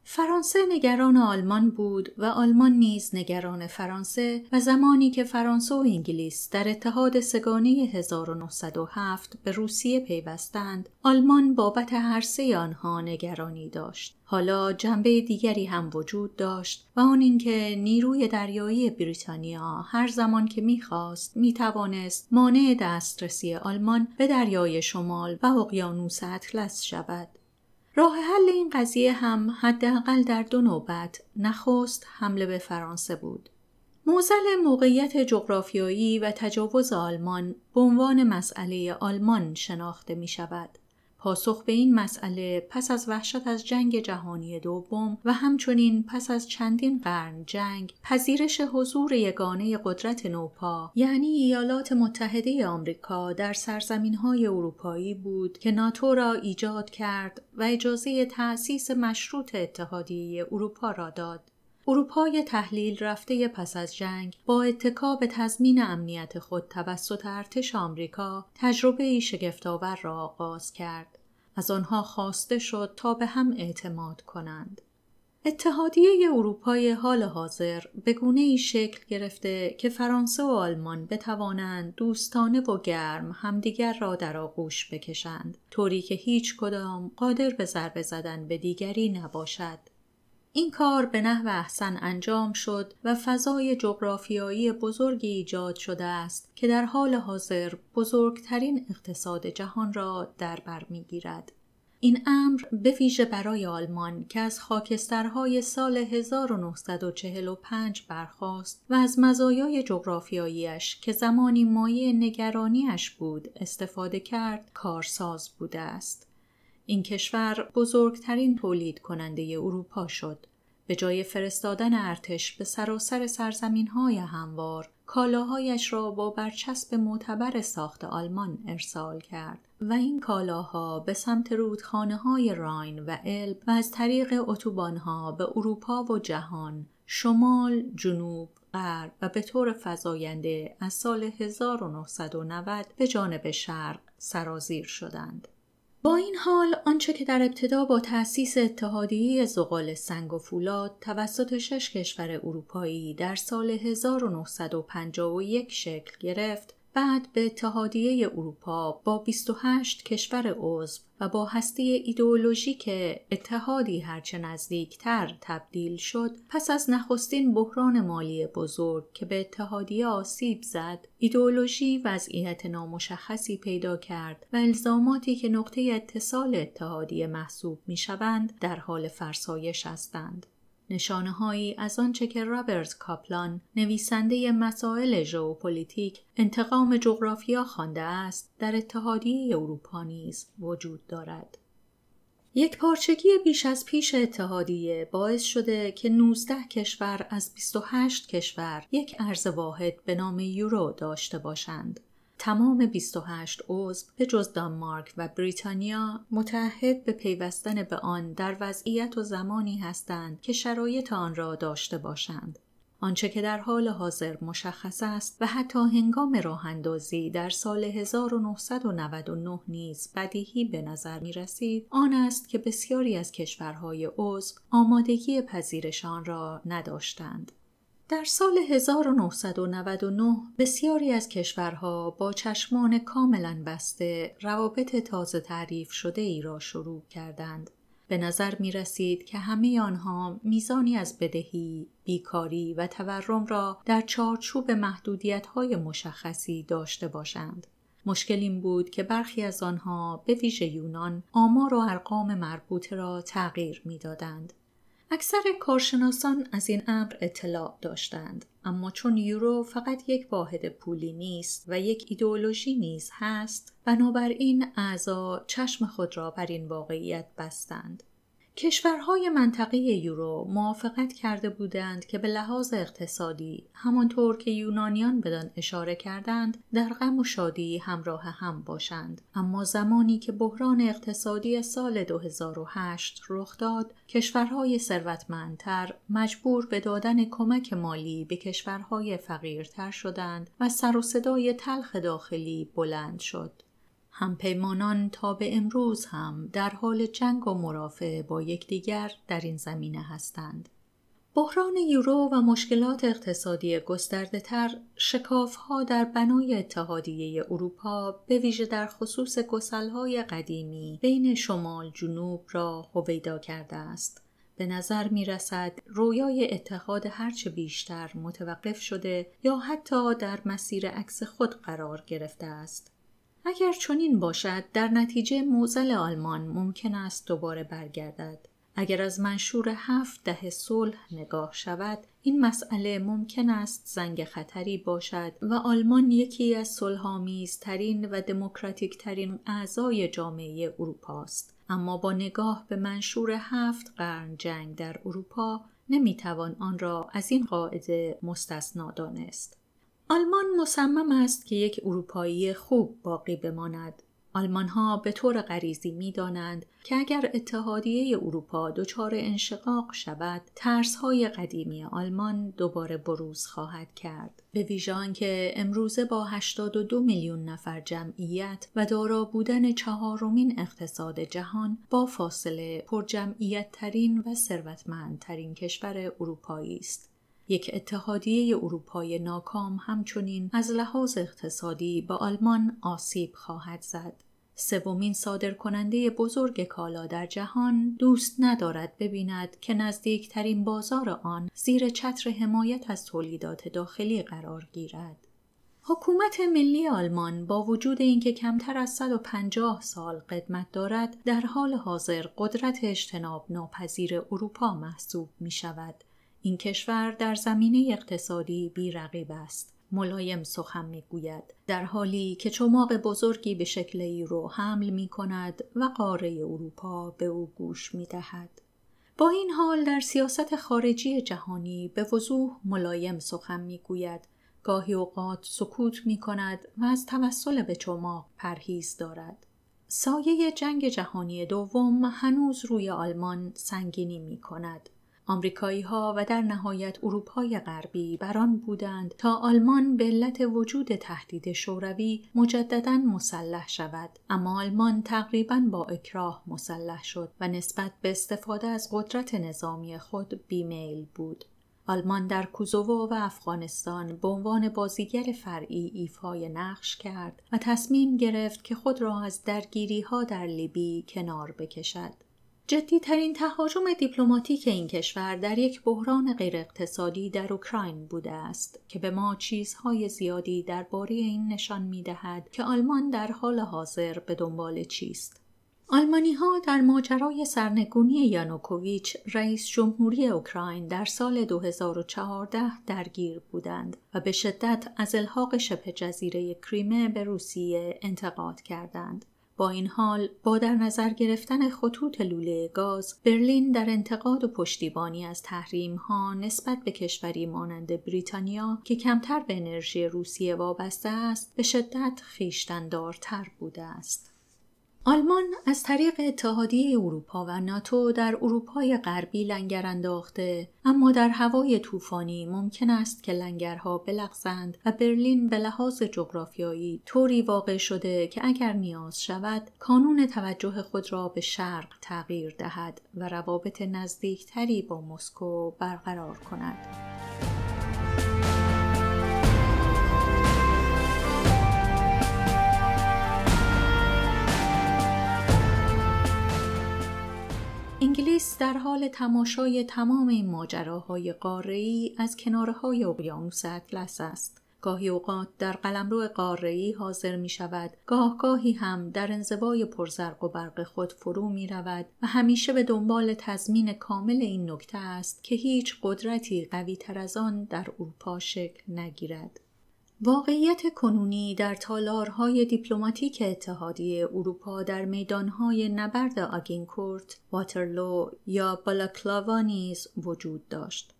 [SPEAKER 1] فرانسه نگران آلمان بود و آلمان نیز نگران فرانسه و زمانی که فرانسه و انگلیس در اتحاد سگانه 1907 به روسیه پیوستند آلمان بابت هر سه آنها نگرانی داشت حالا جنبه دیگری هم وجود داشت و آن اینکه نیروی دریایی بریتانیا هر زمان که میخواست میتوانست مانع دسترسی آلمان به دریای شمال و اقیانوس اطلس شود راه حل این قضیه هم حداقل در دو نوبت نخست حمله به فرانسه بود. موزل موقعیت جغرافیایی و تجاوز آلمان به عنوان مسئله آلمان شناخته می شود. پاسخ به این مسئله پس از وحشت از جنگ جهانی دوم و همچنین پس از چندین قرن جنگ پذیرش حضور یگانه قدرت نوپا یعنی ایالات متحده آمریکا در سرزمین های اروپایی بود که ناتو را ایجاد کرد و اجازه تأسیس مشروط اتحادیه اروپا را داد. اروپای تحلیل رفته پس از جنگ با اتکا به تضمین امنیت خود توسط ارتش آمریکا تجربه ای شگفتآور را آغاز کرد از آنها خواسته شد تا به هم اعتماد کنند. اتحادیه اروپای حال حاضر به گونه ای شکل گرفته که فرانسه و آلمان بتوانند دوستانه و گرم همدیگر را در آغوش بکشند طوری که هیچ کدام قادر به ضربه زدن به دیگری نباشد این کار به نحو احسن انجام شد و فضای جغرافیایی بزرگی ایجاد شده است که در حال حاضر بزرگترین اقتصاد جهان را در بر میگیرد. این امر به ویژه برای آلمان که از خاکسترهای سال 1945 برخاست و از مزایای جغرافیاییش که زمانی مایه نگرانیش بود استفاده کرد کارساز بوده است. این کشور بزرگترین تولید کننده اروپا شد. به جای فرستادن ارتش به سراسر سرزمین های هموار کالاهایش را با برچسب معتبر ساخت آلمان ارسال کرد و این کالاها به سمت رودخانه های راین و الب و از طریق اتوبان ها به اروپا و جهان شمال، جنوب، غرب و به طور فزاینده از سال 1990 به جانب شرق سرازیر شدند. با این حال آنچه که در ابتدا با تأسیس اتحادیه زغال سنگ و فولاد توسط شش کشور اروپایی در سال 1951 شکل گرفت بعد به اتحادیه اروپا با 28 کشور عضو و با هسته ایدئولوژی که اتحادی هرچه نزدیکتر تبدیل شد پس از نخستین بحران مالی بزرگ که به اتحادیه آسیب زد ایدئولوژی وضعیت نامشخصی پیدا کرد و الزاماتی که نقطه اتصال اتحادیه محسوب می شوند در حال فرسایش هستند نشانه هایی از آنچه که رابرت کاپلان نویسنده مسائل ژئوپلیتیک انتقام جغرافیا خوانده است در اتحادیه اروپا نیز وجود دارد یک پارچگی بیش از پیش اتحادیه باعث شده که 19 کشور از 28 کشور یک ارز واحد به نام یورو داشته باشند تمام 28 عضو به جز دانمارک و بریتانیا متحد به پیوستن به آن در وضعیت و زمانی هستند که شرایط آن را داشته باشند. آنچه که در حال حاضر مشخص است و حتی هنگام اندازی در سال 1999 نیز بدیهی به نظر می رسید آن است که بسیاری از کشورهای عضو آمادگی پذیرش آن را نداشتند. در سال 1999 بسیاری از کشورها با چشمان کاملا بسته روابط تازه تعریف شده ای را شروع کردند. به نظر می رسید که همه آنها میزانی از بدهی، بیکاری و تورم را در چارچوب محدودیت های مشخصی داشته باشند. مشکل این بود که برخی از آنها به ویژه یونان آمار و ارقام مربوطه را تغییر میدادند اکثر کارشناسان از این امر اطلاع داشتند اما چون یورو فقط یک واحد پولی نیست و یک ایدئولوژی نیز هست بنابراین اعضا چشم خود را بر این واقعیت بستند کشورهای منطقه یورو موافقت کرده بودند که به لحاظ اقتصادی همانطور که یونانیان بدان اشاره کردند در غم و شادی همراه هم باشند اما زمانی که بحران اقتصادی سال 2008 رخ داد کشورهای ثروتمندتر مجبور به دادن کمک مالی به کشورهای فقیرتر شدند و سر و صدای تلخ داخلی بلند شد همپیمانان تا به امروز هم در حال جنگ و مرافعه با یکدیگر در این زمینه هستند. بحران یورو و مشکلات اقتصادی گسترده تر شکاف ها در بنای اتحادیه اروپا به ویژه در خصوص گسل های قدیمی بین شمال جنوب را هویدا کرده است. به نظر می رسد رویای اتحاد هرچه بیشتر متوقف شده یا حتی در مسیر عکس خود قرار گرفته است. اگر چنین باشد در نتیجه موزل آلمان ممکن است دوباره برگردد اگر از منشور هفت ده صلح نگاه شود این مسئله ممکن است زنگ خطری باشد و آلمان یکی از صلحآمیزترین و دموکراتیکترین اعضای جامعه اروپا است اما با نگاه به منشور هفت قرن جنگ در اروپا نمیتوان آن را از این قاعده مستثنا دانست آلمان مصمم است که یک اروپایی خوب باقی بماند. آلمان ها به طور غریزی می دانند که اگر اتحادیه اروپا دچار انشقاق شود ترس های قدیمی آلمان دوباره بروز خواهد کرد به ویژان که امروزه با 82 میلیون نفر جمعیت و دارا بودن چهارمین اقتصاد جهان با فاصله جمعیت ترین و ثروتمندترین کشور اروپایی است یک اتحادیه اروپای ناکام همچنین از لحاظ اقتصادی به آلمان آسیب خواهد زد. سومین کننده بزرگ کالا در جهان دوست ندارد ببیند که نزدیکترین بازار آن زیر چتر حمایت از تولیدات داخلی قرار گیرد. حکومت ملی آلمان با وجود اینکه کمتر از 150 سال قدمت دارد در حال حاضر قدرت اجتناب ناپذیر اروپا محسوب می شود این کشور در زمینه اقتصادی رقیب است ملایم سخن میگوید در حالی که چماق بزرگی به شکل رو حمل می کند و قاره اروپا به او گوش می دهد. با این حال در سیاست خارجی جهانی به وضوح ملایم سخن میگوید گاهی اوقات سکوت می کند و از توسل به چماق پرهیز دارد. سایه جنگ جهانی دوم هنوز روی آلمان سنگینی می کند آمریکایی ها و در نهایت اروپای غربی بر آن بودند تا آلمان به علت وجود تهدید شوروی مجددا مسلح شود اما آلمان تقریبا با اکراه مسلح شد و نسبت به استفاده از قدرت نظامی خود بیمیل بود آلمان در کوزوو و افغانستان به عنوان بازیگر فرعی ایفای نقش کرد و تصمیم گرفت که خود را از درگیری ها در لیبی کنار بکشد. جدیترین تهاجم دیپلماتیک این کشور در یک بحران غیر اقتصادی در اوکراین بوده است که به ما چیزهای زیادی درباره این نشان می دهد که آلمان در حال حاضر به دنبال چیست. آلمانی ها در ماجرای سرنگونی یانوکوویچ رئیس جمهوری اوکراین در سال 2014 درگیر بودند و به شدت از الحاق شبه جزیره کریمه به روسیه انتقاد کردند. با این حال با در نظر گرفتن خطوط لوله گاز برلین در انتقاد و پشتیبانی از تحریم ها نسبت به کشوری مانند بریتانیا که کمتر به انرژی روسیه وابسته است به شدت خیشتندارتر بوده است آلمان از طریق اتحادیه اروپا و ناتو در اروپای غربی لنگر انداخته اما در هوای طوفانی ممکن است که لنگرها بلغزند و برلین به لحاظ جغرافیایی طوری واقع شده که اگر نیاز شود کانون توجه خود را به شرق تغییر دهد و روابط نزدیکتری با مسکو برقرار کند. انگلیس در حال تماشای تمام این ماجراهای ای از کنارهای اقیانوس اطلس است. گاهی اوقات در قلمرو ای حاضر می شود، گاه گاهی هم در انزوای پرزرق و برق خود فرو می رود و همیشه به دنبال تضمین کامل این نکته است که هیچ قدرتی قوی تر از آن در اروپا شکل نگیرد. واقعیت کنونی در تالارهای دیپلماتیک اتحادیه اروپا در میدانهای نبرد آگینکورت، واترلو یا بالاکلاوا نیز وجود داشت.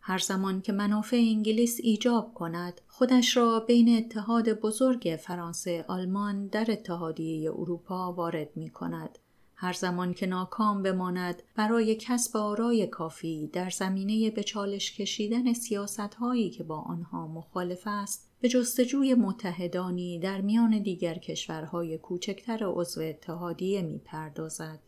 [SPEAKER 1] هر زمان که منافع انگلیس ایجاب کند خودش را بین اتحاد بزرگ فرانسه آلمان در اتحادیه اروپا وارد می کند هر زمان که ناکام بماند برای کسب آرای کافی در زمینه به چالش کشیدن سیاست هایی که با آنها مخالف است به جستجوی متحدانی در میان دیگر کشورهای کوچکتر عضو اتحادیه می پردازد.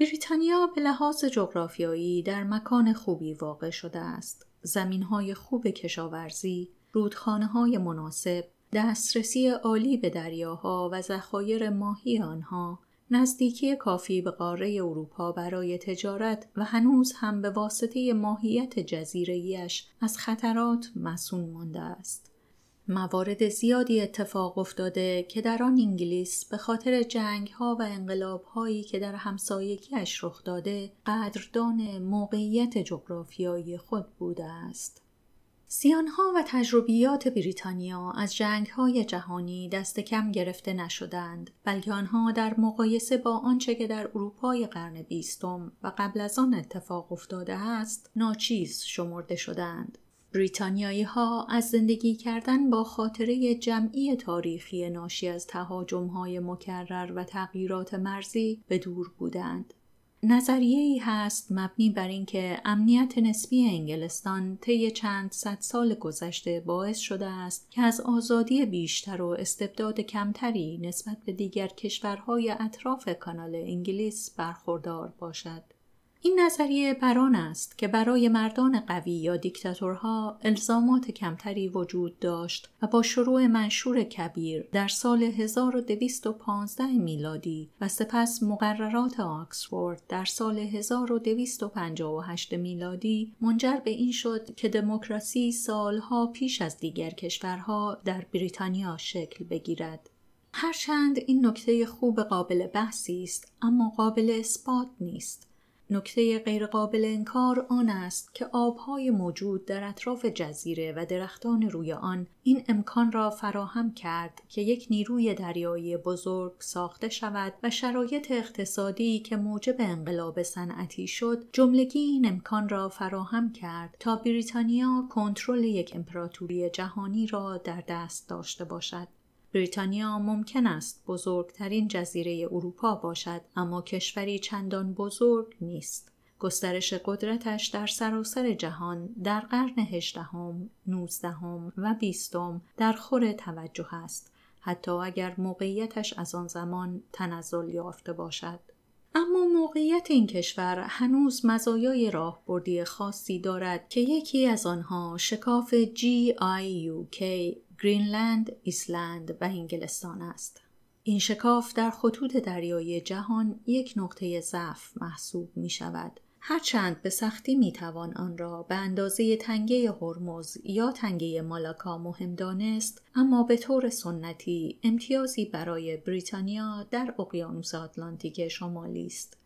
[SPEAKER 1] بریتانیا به لحاظ جغرافیایی در مکان خوبی واقع شده است. زمین های خوب کشاورزی، رودخانه های مناسب، دسترسی عالی به دریاها و ذخایر ماهی آنها نزدیکی کافی به قاره اروپا برای تجارت و هنوز هم به واسطه ماهیت جزیرهیش از خطرات مسون مانده است. موارد زیادی اتفاق افتاده که در آن انگلیس به خاطر جنگ ها و انقلاب هایی که در همسایگیش رخ داده قدردان موقعیت جغرافیایی خود بوده است. سیانها و تجربیات بریتانیا از های جهانی دست کم گرفته نشدند بلکه آنها در مقایسه با آنچه که در اروپای قرن بیستم و قبل از آن اتفاق افتاده است ناچیز شمرده شدند بریتانیایی ها از زندگی کردن با خاطره جمعی تاریخی ناشی از تهاجم های مکرر و تغییرات مرزی به دور بودند. نظریه ای هست مبنی بر اینکه امنیت نسبی انگلستان طی چند صد سال گذشته باعث شده است که از آزادی بیشتر و استبداد کمتری نسبت به دیگر کشورهای اطراف کانال انگلیس برخوردار باشد. این نظریه بران است که برای مردان قوی یا دیکتاتورها الزامات کمتری وجود داشت و با شروع منشور کبیر در سال 1215 میلادی و سپس مقررات آکسفورد در سال 1258 میلادی منجر به این شد که دموکراسی سالها پیش از دیگر کشورها در بریتانیا شکل بگیرد. هرچند این نکته خوب قابل بحثی است اما قابل اثبات نیست نکته غیرقابل انکار آن است که آبهای موجود در اطراف جزیره و درختان روی آن این امکان را فراهم کرد که یک نیروی دریایی بزرگ ساخته شود و شرایط اقتصادی که موجب انقلاب صنعتی شد جملگی این امکان را فراهم کرد تا بریتانیا کنترل یک امپراتوری جهانی را در دست داشته باشد بریتانیا ممکن است بزرگترین جزیره اروپا باشد اما کشوری چندان بزرگ نیست گسترش قدرتش در سراسر جهان در قرن هجدهم، نوزدهم و بیستم در خور توجه است حتی اگر موقعیتش از آن زمان تنزل یافته باشد اما موقعیت این کشور هنوز مزایای راهبردی خاصی دارد که یکی از آنها شکاف GIUK گرینلند، ایسلند و انگلستان است. این شکاف در خطوط دریایی جهان یک نقطه ضعف محسوب می شود. هرچند به سختی می توان آن را به اندازه تنگه هرمز یا تنگه مالاکا مهم دانست اما به طور سنتی امتیازی برای بریتانیا در اقیانوس آتلانتیک شمالی است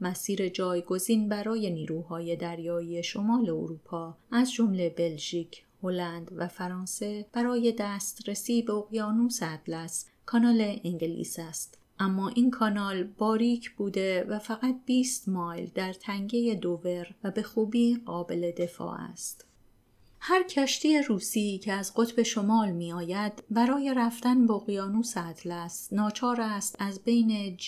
[SPEAKER 1] مسیر جایگزین برای نیروهای دریایی شمال اروپا از جمله بلژیک، هلند و فرانسه برای دسترسی به اقیانوس اطلس کانال انگلیس است اما این کانال باریک بوده و فقط 20 مایل در تنگه دوور و به خوبی قابل دفاع است هر کشتی روسی که از قطب شمال می آید برای رفتن به اقیانوس اطلس ناچار است از بین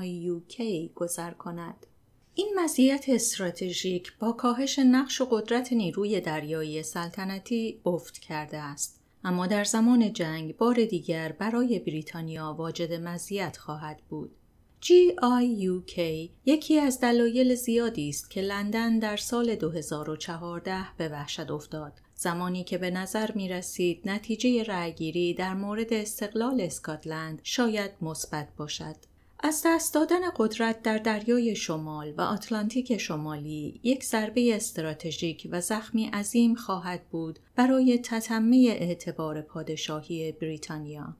[SPEAKER 1] آی کی گذر کند این مزیت استراتژیک با کاهش نقش و قدرت نیروی دریایی سلطنتی افت کرده است اما در زمان جنگ بار دیگر برای بریتانیا واجد مزیت خواهد بود GIUK یکی از دلایل زیادی است که لندن در سال 2014 به وحشت افتاد زمانی که به نظر می رسید نتیجه رأیگیری در مورد استقلال اسکاتلند شاید مثبت باشد از دست دادن قدرت در دریای شمال و آتلانتیک شمالی یک ضربه استراتژیک و زخمی عظیم خواهد بود برای تتمه اعتبار پادشاهی بریتانیا.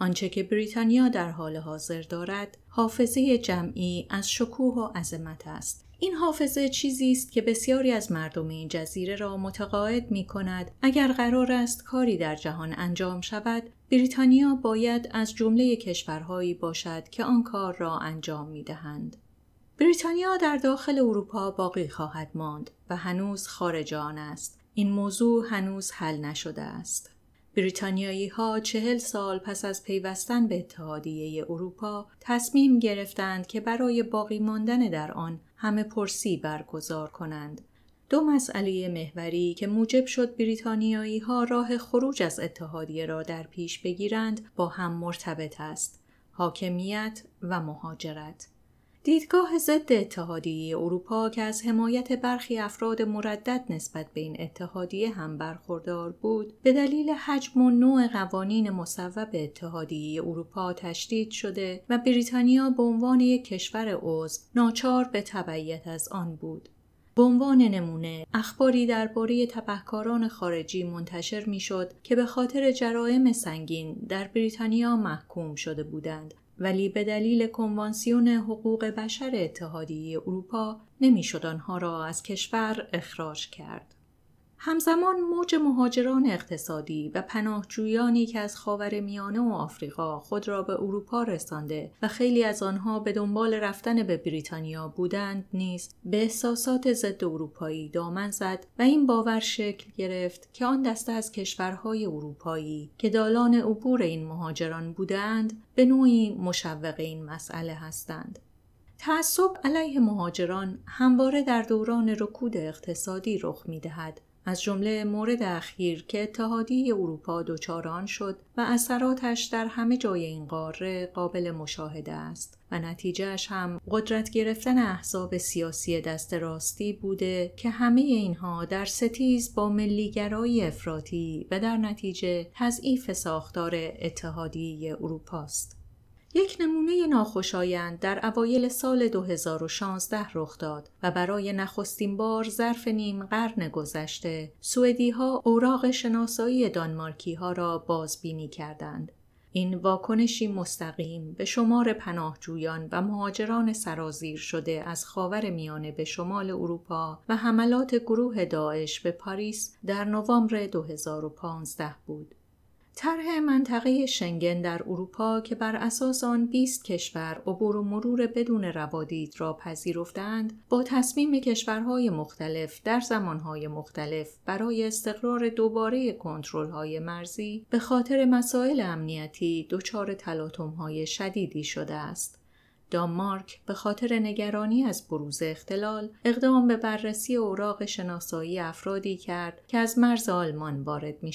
[SPEAKER 1] آنچه که بریتانیا در حال حاضر دارد حافظه جمعی از شکوه و عظمت است این حافظه چیزی است که بسیاری از مردم این جزیره را متقاعد می کند اگر قرار است کاری در جهان انجام شود بریتانیا باید از جمله کشورهایی باشد که آن کار را انجام می دهند. بریتانیا در داخل اروپا باقی خواهد ماند و هنوز خارج آن است. این موضوع هنوز حل نشده است. بریتانیایی ها چهل سال پس از پیوستن به اتحادیه اروپا تصمیم گرفتند که برای باقی ماندن در آن همه پرسی برگزار کنند. دو مسئله محوری که موجب شد بریتانیایی ها راه خروج از اتحادیه را در پیش بگیرند با هم مرتبط است. حاکمیت و مهاجرت. دیدگاه ضد اتحادیه اروپا که از حمایت برخی افراد مردد نسبت به این اتحادیه هم برخوردار بود به دلیل حجم و نوع قوانین مصوب اتحادیه اروپا تشدید شده و بریتانیا به عنوان یک کشور عضو ناچار به تبعیت از آن بود به عنوان نمونه اخباری درباره تبهکاران خارجی منتشر میشد که به خاطر جرائم سنگین در بریتانیا محکوم شده بودند ولی به دلیل کنوانسیون حقوق بشر اتحادیه اروپا نمیشد آنها را از کشور اخراج کرد. همزمان موج مهاجران اقتصادی و پناهجویانی که از خاور میانه و آفریقا خود را به اروپا رسانده و خیلی از آنها به دنبال رفتن به بریتانیا بودند نیز به احساسات ضد اروپایی دامن زد و این باور شکل گرفت که آن دسته از کشورهای اروپایی که دالان عبور این مهاجران بودند به نوعی مشوق این مسئله هستند تعصب علیه مهاجران همواره در دوران رکود اقتصادی رخ می از جمله مورد اخیر که اتحادیه اروپا دچار آن شد و اثراتش در همه جای این قاره قابل مشاهده است و نتیجهش هم قدرت گرفتن احزاب سیاسی دست راستی بوده که همه اینها در ستیز با ملیگرایی افراطی و در نتیجه تضعیف ساختار اتحادیه اروپاست یک نمونه ناخوشایند در اوایل سال 2016 رخ داد و برای نخستین بار ظرف نیم قرن گذشته سوئدی ها اوراق شناسایی دانمارکی ها را بازبینی کردند. این واکنشی مستقیم به شمار پناهجویان و مهاجران سرازیر شده از خاور میانه به شمال اروپا و حملات گروه داعش به پاریس در نوامبر 2015 بود. طرح منطقه شنگن در اروپا که بر اساس آن 20 کشور عبور و مرور بدون روادید را پذیرفتند با تصمیم کشورهای مختلف در زمانهای مختلف برای استقرار دوباره کنترل‌های مرزی به خاطر مسائل امنیتی دچار تلاطم‌های شدیدی شده است. دانمارک به خاطر نگرانی از بروز اختلال اقدام به بررسی اوراق شناسایی افرادی کرد که از مرز آلمان وارد می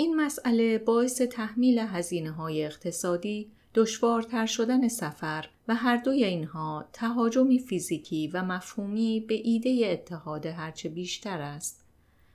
[SPEAKER 1] این مسئله باعث تحمیل هزینه های اقتصادی، دشوارتر شدن سفر و هر دوی اینها تهاجمی فیزیکی و مفهومی به ایده اتحاد هرچه بیشتر است.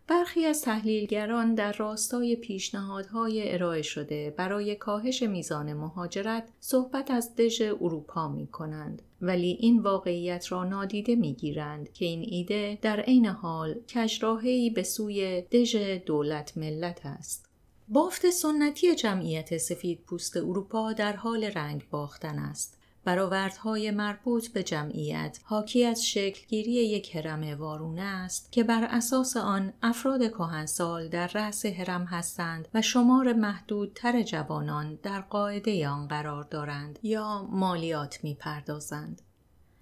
[SPEAKER 1] برخی از تحلیلگران در راستای پیشنهادهای ارائه شده برای کاهش میزان مهاجرت صحبت از دژ اروپا می کنند ولی این واقعیت را نادیده می گیرند که این ایده در عین حال کشراهی به سوی دژ دولت ملت است. بافت سنتی جمعیت سفید پوست اروپا در حال رنگ باختن است. برآوردهای مربوط به جمعیت حاکی از شکلگیری یک هرم وارونه است که بر اساس آن افراد کهنسال در رأس هرم هستند و شمار محدودتر جوانان در قاعده آن قرار دارند یا مالیات میپردازند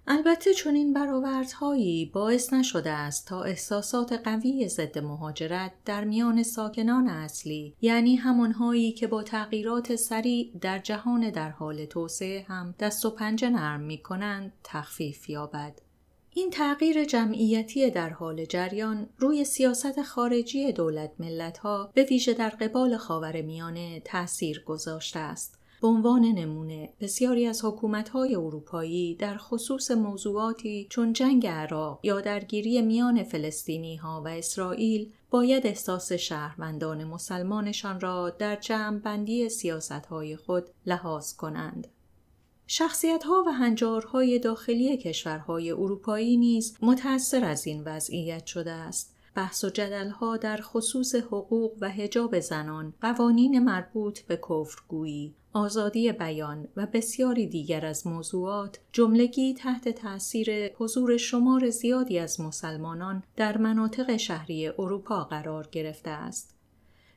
[SPEAKER 1] البته چنین برآوردهایی باعث نشده است تا احساسات قوی ضد مهاجرت در میان ساکنان اصلی یعنی همانهایی که با تغییرات سریع در جهان در حال توسعه هم دست و پنجه نرم می کنند تخفیف یابد این تغییر جمعیتی در حال جریان روی سیاست خارجی دولت ملت ها به ویژه در قبال خاور میانه تأثیر گذاشته است به عنوان نمونه بسیاری از حکومت‌های اروپایی در خصوص موضوعاتی چون جنگ عراق یا درگیری میان فلسطینی ها و اسرائیل باید احساس شهروندان مسلمانشان را در سیاست سیاستهای خود لحاظ کنند. شخصیت و هنجارهای داخلی کشورهای اروپایی نیز متأثر از این وضعیت شده است. بحث و جدل در خصوص حقوق و هجاب زنان، قوانین مربوط به کفرگویی، آزادی بیان و بسیاری دیگر از موضوعات جملگی تحت تأثیر حضور شمار زیادی از مسلمانان در مناطق شهری اروپا قرار گرفته است.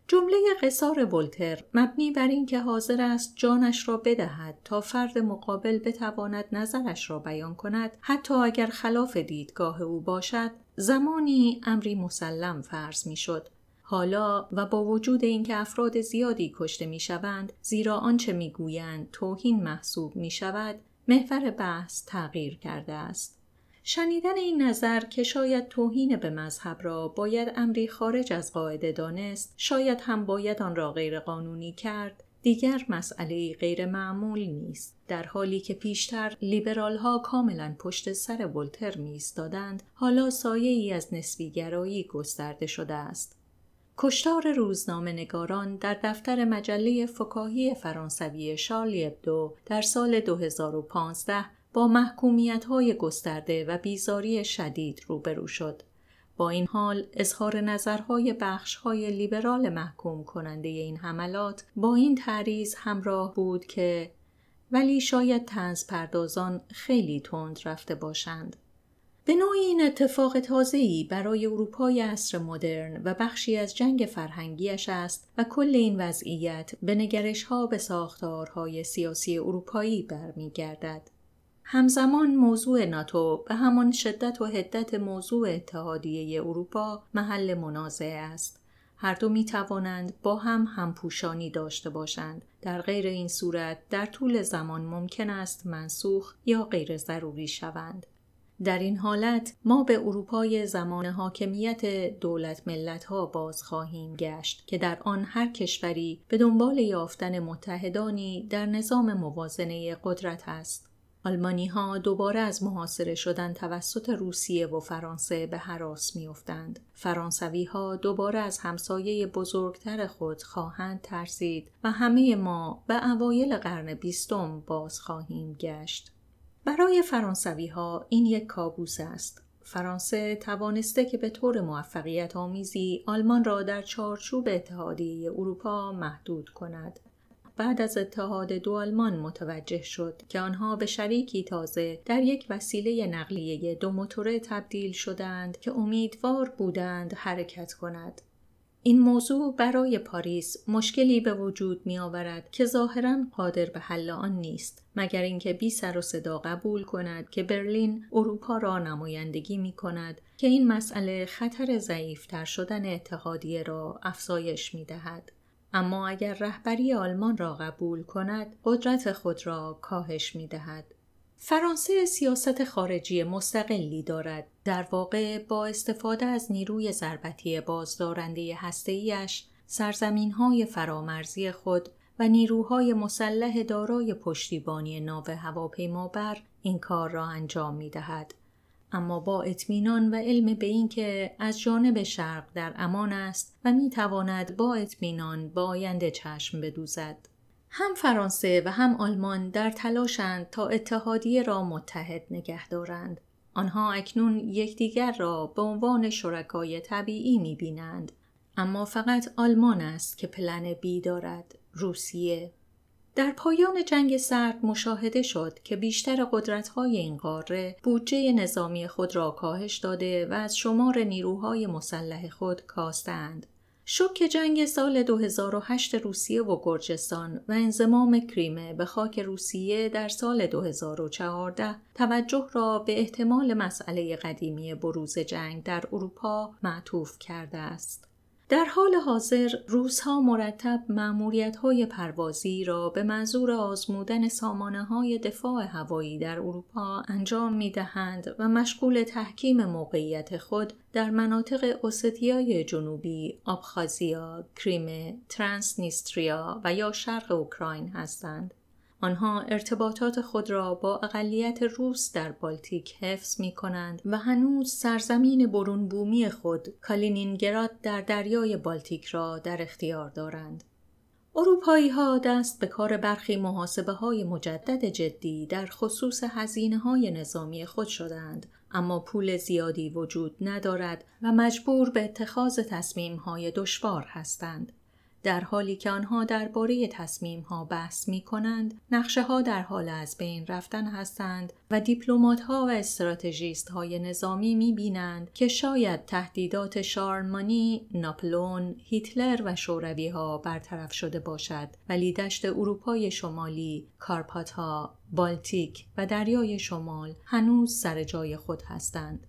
[SPEAKER 1] جمله قصار ولتر مبنی بر اینکه حاضر است جانش را بدهد تا فرد مقابل بتواند نظرش را بیان کند حتی اگر خلاف دیدگاه او باشد زمانی امری مسلم فرض میشد حالا و با وجود اینکه افراد زیادی کشته می شوند زیرا آنچه می گویند توهین محسوب می شود محور بحث تغییر کرده است. شنیدن این نظر که شاید توهین به مذهب را باید امری خارج از قاعده دانست شاید هم باید آن را غیرقانونی کرد دیگر مسئله غیر معمول نیست در حالی که پیشتر لیبرال ها کاملا پشت سر ولتر می ایستادند حالا سایه ای از نسبیگرایی گسترده شده است کشتار روزنامه نگاران در دفتر مجله فکاهی فرانسوی شارلی ابدو در سال 2015 با محکومیت های گسترده و بیزاری شدید روبرو شد. با این حال اظهار نظرهای بخش های لیبرال محکوم کننده این حملات با این تعریض همراه بود که ولی شاید تنز پردازان خیلی تند رفته باشند. به نوعی این اتفاق تازه‌ای برای اروپای عصر مدرن و بخشی از جنگ فرهنگیش است و کل این وضعیت به ها به ساختارهای سیاسی اروپایی برمیگردد. همزمان موضوع ناتو به همان شدت و حدت موضوع اتحادیه اروپا محل منازعه است. هر دو می توانند با هم همپوشانی داشته باشند. در غیر این صورت در طول زمان ممکن است منسوخ یا غیر ضروری شوند. در این حالت ما به اروپای زمان حاکمیت دولت ملت ها باز خواهیم گشت که در آن هر کشوری به دنبال یافتن متحدانی در نظام موازنه قدرت است. آلمانی ها دوباره از محاصره شدن توسط روسیه و فرانسه به حراس افتند فرانسوی ها دوباره از همسایه بزرگتر خود خواهند ترسید و همه ما به اوایل قرن بیستم باز خواهیم گشت. برای فرانسوی ها این یک کابوس است. فرانسه توانسته که به طور موفقیت آمیزی آلمان را در چارچوب اتحادیه اروپا محدود کند. بعد از اتحاد دو آلمان متوجه شد که آنها به شریکی تازه در یک وسیله نقلیه دو موتوره تبدیل شدند که امیدوار بودند حرکت کند. این موضوع برای پاریس مشکلی به وجود می آورد که ظاهرا قادر به حل آن نیست مگر اینکه بی سر و صدا قبول کند که برلین اروپا را نمایندگی می کند که این مسئله خطر ضعیفتر شدن اتحادیه را افزایش می دهد. اما اگر رهبری آلمان را قبول کند قدرت خود را کاهش می دهد. فرانسه سیاست خارجی مستقلی دارد در واقع با استفاده از نیروی ضربتی بازدارنده سرزمین های فرامرزی خود و نیروهای مسلح دارای پشتیبانی ناو هواپیما بر این کار را انجام می دهد. اما با اطمینان و علم به اینکه از جانب شرق در امان است و می تواند با اطمینان با آینده چشم بدوزد. هم فرانسه و هم آلمان در تلاشند تا اتحادیه را متحد نگه دارند. آنها اکنون یکدیگر را به عنوان شرکای طبیعی می بینند. اما فقط آلمان است که پلن بی دارد. روسیه در پایان جنگ سرد مشاهده شد که بیشتر قدرت‌های این قاره بودجه نظامی خود را کاهش داده و از شمار نیروهای مسلح خود کاستند. شوک جنگ سال 2008 روسیه و گرجستان و انضمام کریمه به خاک روسیه در سال 2014 توجه را به احتمال مسئله قدیمی بروز جنگ در اروپا معطوف کرده است. در حال حاضر روزها مرتب معمولیت های پروازی را به منظور آزمودن سامانه های دفاع هوایی در اروپا انجام می دهند و مشغول تحکیم موقعیت خود در مناطق اوستیای جنوبی، آبخازیا، کریمه، ترانسنیستریا و یا شرق اوکراین هستند. آنها ارتباطات خود را با اقلیت روس در بالتیک حفظ می کنند و هنوز سرزمین برون بومی خود کالینینگراد در دریای بالتیک را در اختیار دارند. اروپایی ها دست به کار برخی محاسبه های مجدد جدی در خصوص هزینه های نظامی خود شدند اما پول زیادی وجود ندارد و مجبور به اتخاذ تصمیم های دشوار هستند. در حالی که آنها درباره تصمیم ها بحث می کنند، نقشه ها در حال از بین رفتن هستند و دیپلمات ها و استراتژیست های نظامی می بینند که شاید تهدیدات شارمانی، ناپلون، هیتلر و شوروی ها برطرف شده باشد ولی دشت اروپای شمالی، کارپات بالتیک و دریای شمال هنوز سر جای خود هستند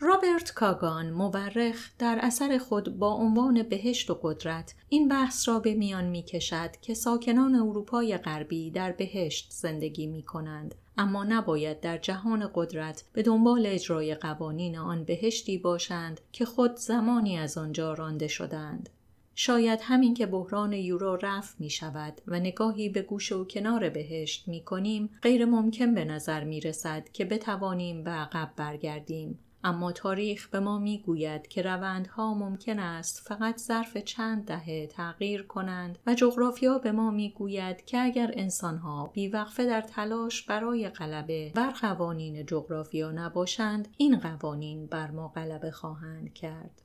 [SPEAKER 1] رابرت کاگان مورخ در اثر خود با عنوان بهشت و قدرت این بحث را به میان می کشد که ساکنان اروپای غربی در بهشت زندگی می کنند اما نباید در جهان قدرت به دنبال اجرای قوانین آن بهشتی باشند که خود زمانی از آنجا رانده شدند. شاید همین که بحران یورو رفت می شود و نگاهی به گوش و کنار بهشت می کنیم غیر ممکن به نظر می رسد که بتوانیم به عقب برگردیم اما تاریخ به ما میگوید که روندها ممکن است فقط ظرف چند دهه تغییر کنند و جغرافیا به ما میگوید که اگر انسانها بیوقفه در تلاش برای غلبه بر قوانین جغرافیا نباشند این قوانین بر ما غلبه خواهند کرد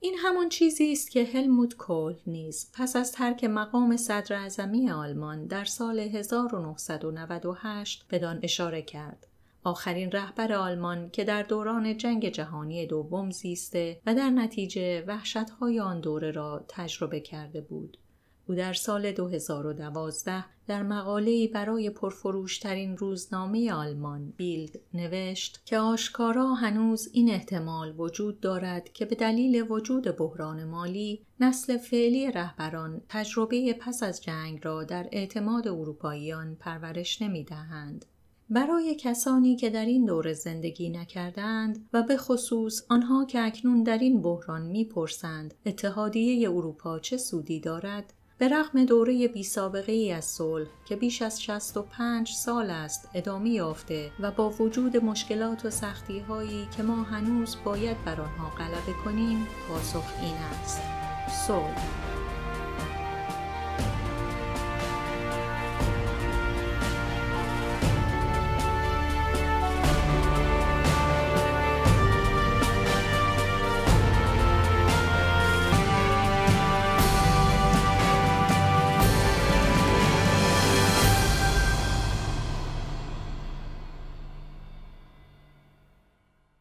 [SPEAKER 1] این همان چیزی است که هلموت کول نیز پس از ترک مقام صدر آلمان در سال 1998 بدان اشاره کرد آخرین رهبر آلمان که در دوران جنگ جهانی دوم زیسته و در نتیجه وحشتهای آن دوره را تجربه کرده بود. او در سال 2012 در مقاله‌ای برای پرفروشترین روزنامه آلمان بیلد نوشت که آشکارا هنوز این احتمال وجود دارد که به دلیل وجود بحران مالی نسل فعلی رهبران تجربه پس از جنگ را در اعتماد اروپاییان پرورش نمیدهند برای کسانی که در این دور زندگی نکردند و به خصوص آنها که اکنون در این بحران میپرسند اتحادیه اروپا چه سودی دارد به رغم دوره بی سابقه ای از صلح که بیش از 65 سال است ادامه یافته و با وجود مشکلات و سختی هایی که ما هنوز باید بر آنها غلبه کنیم پاسخ این است صلح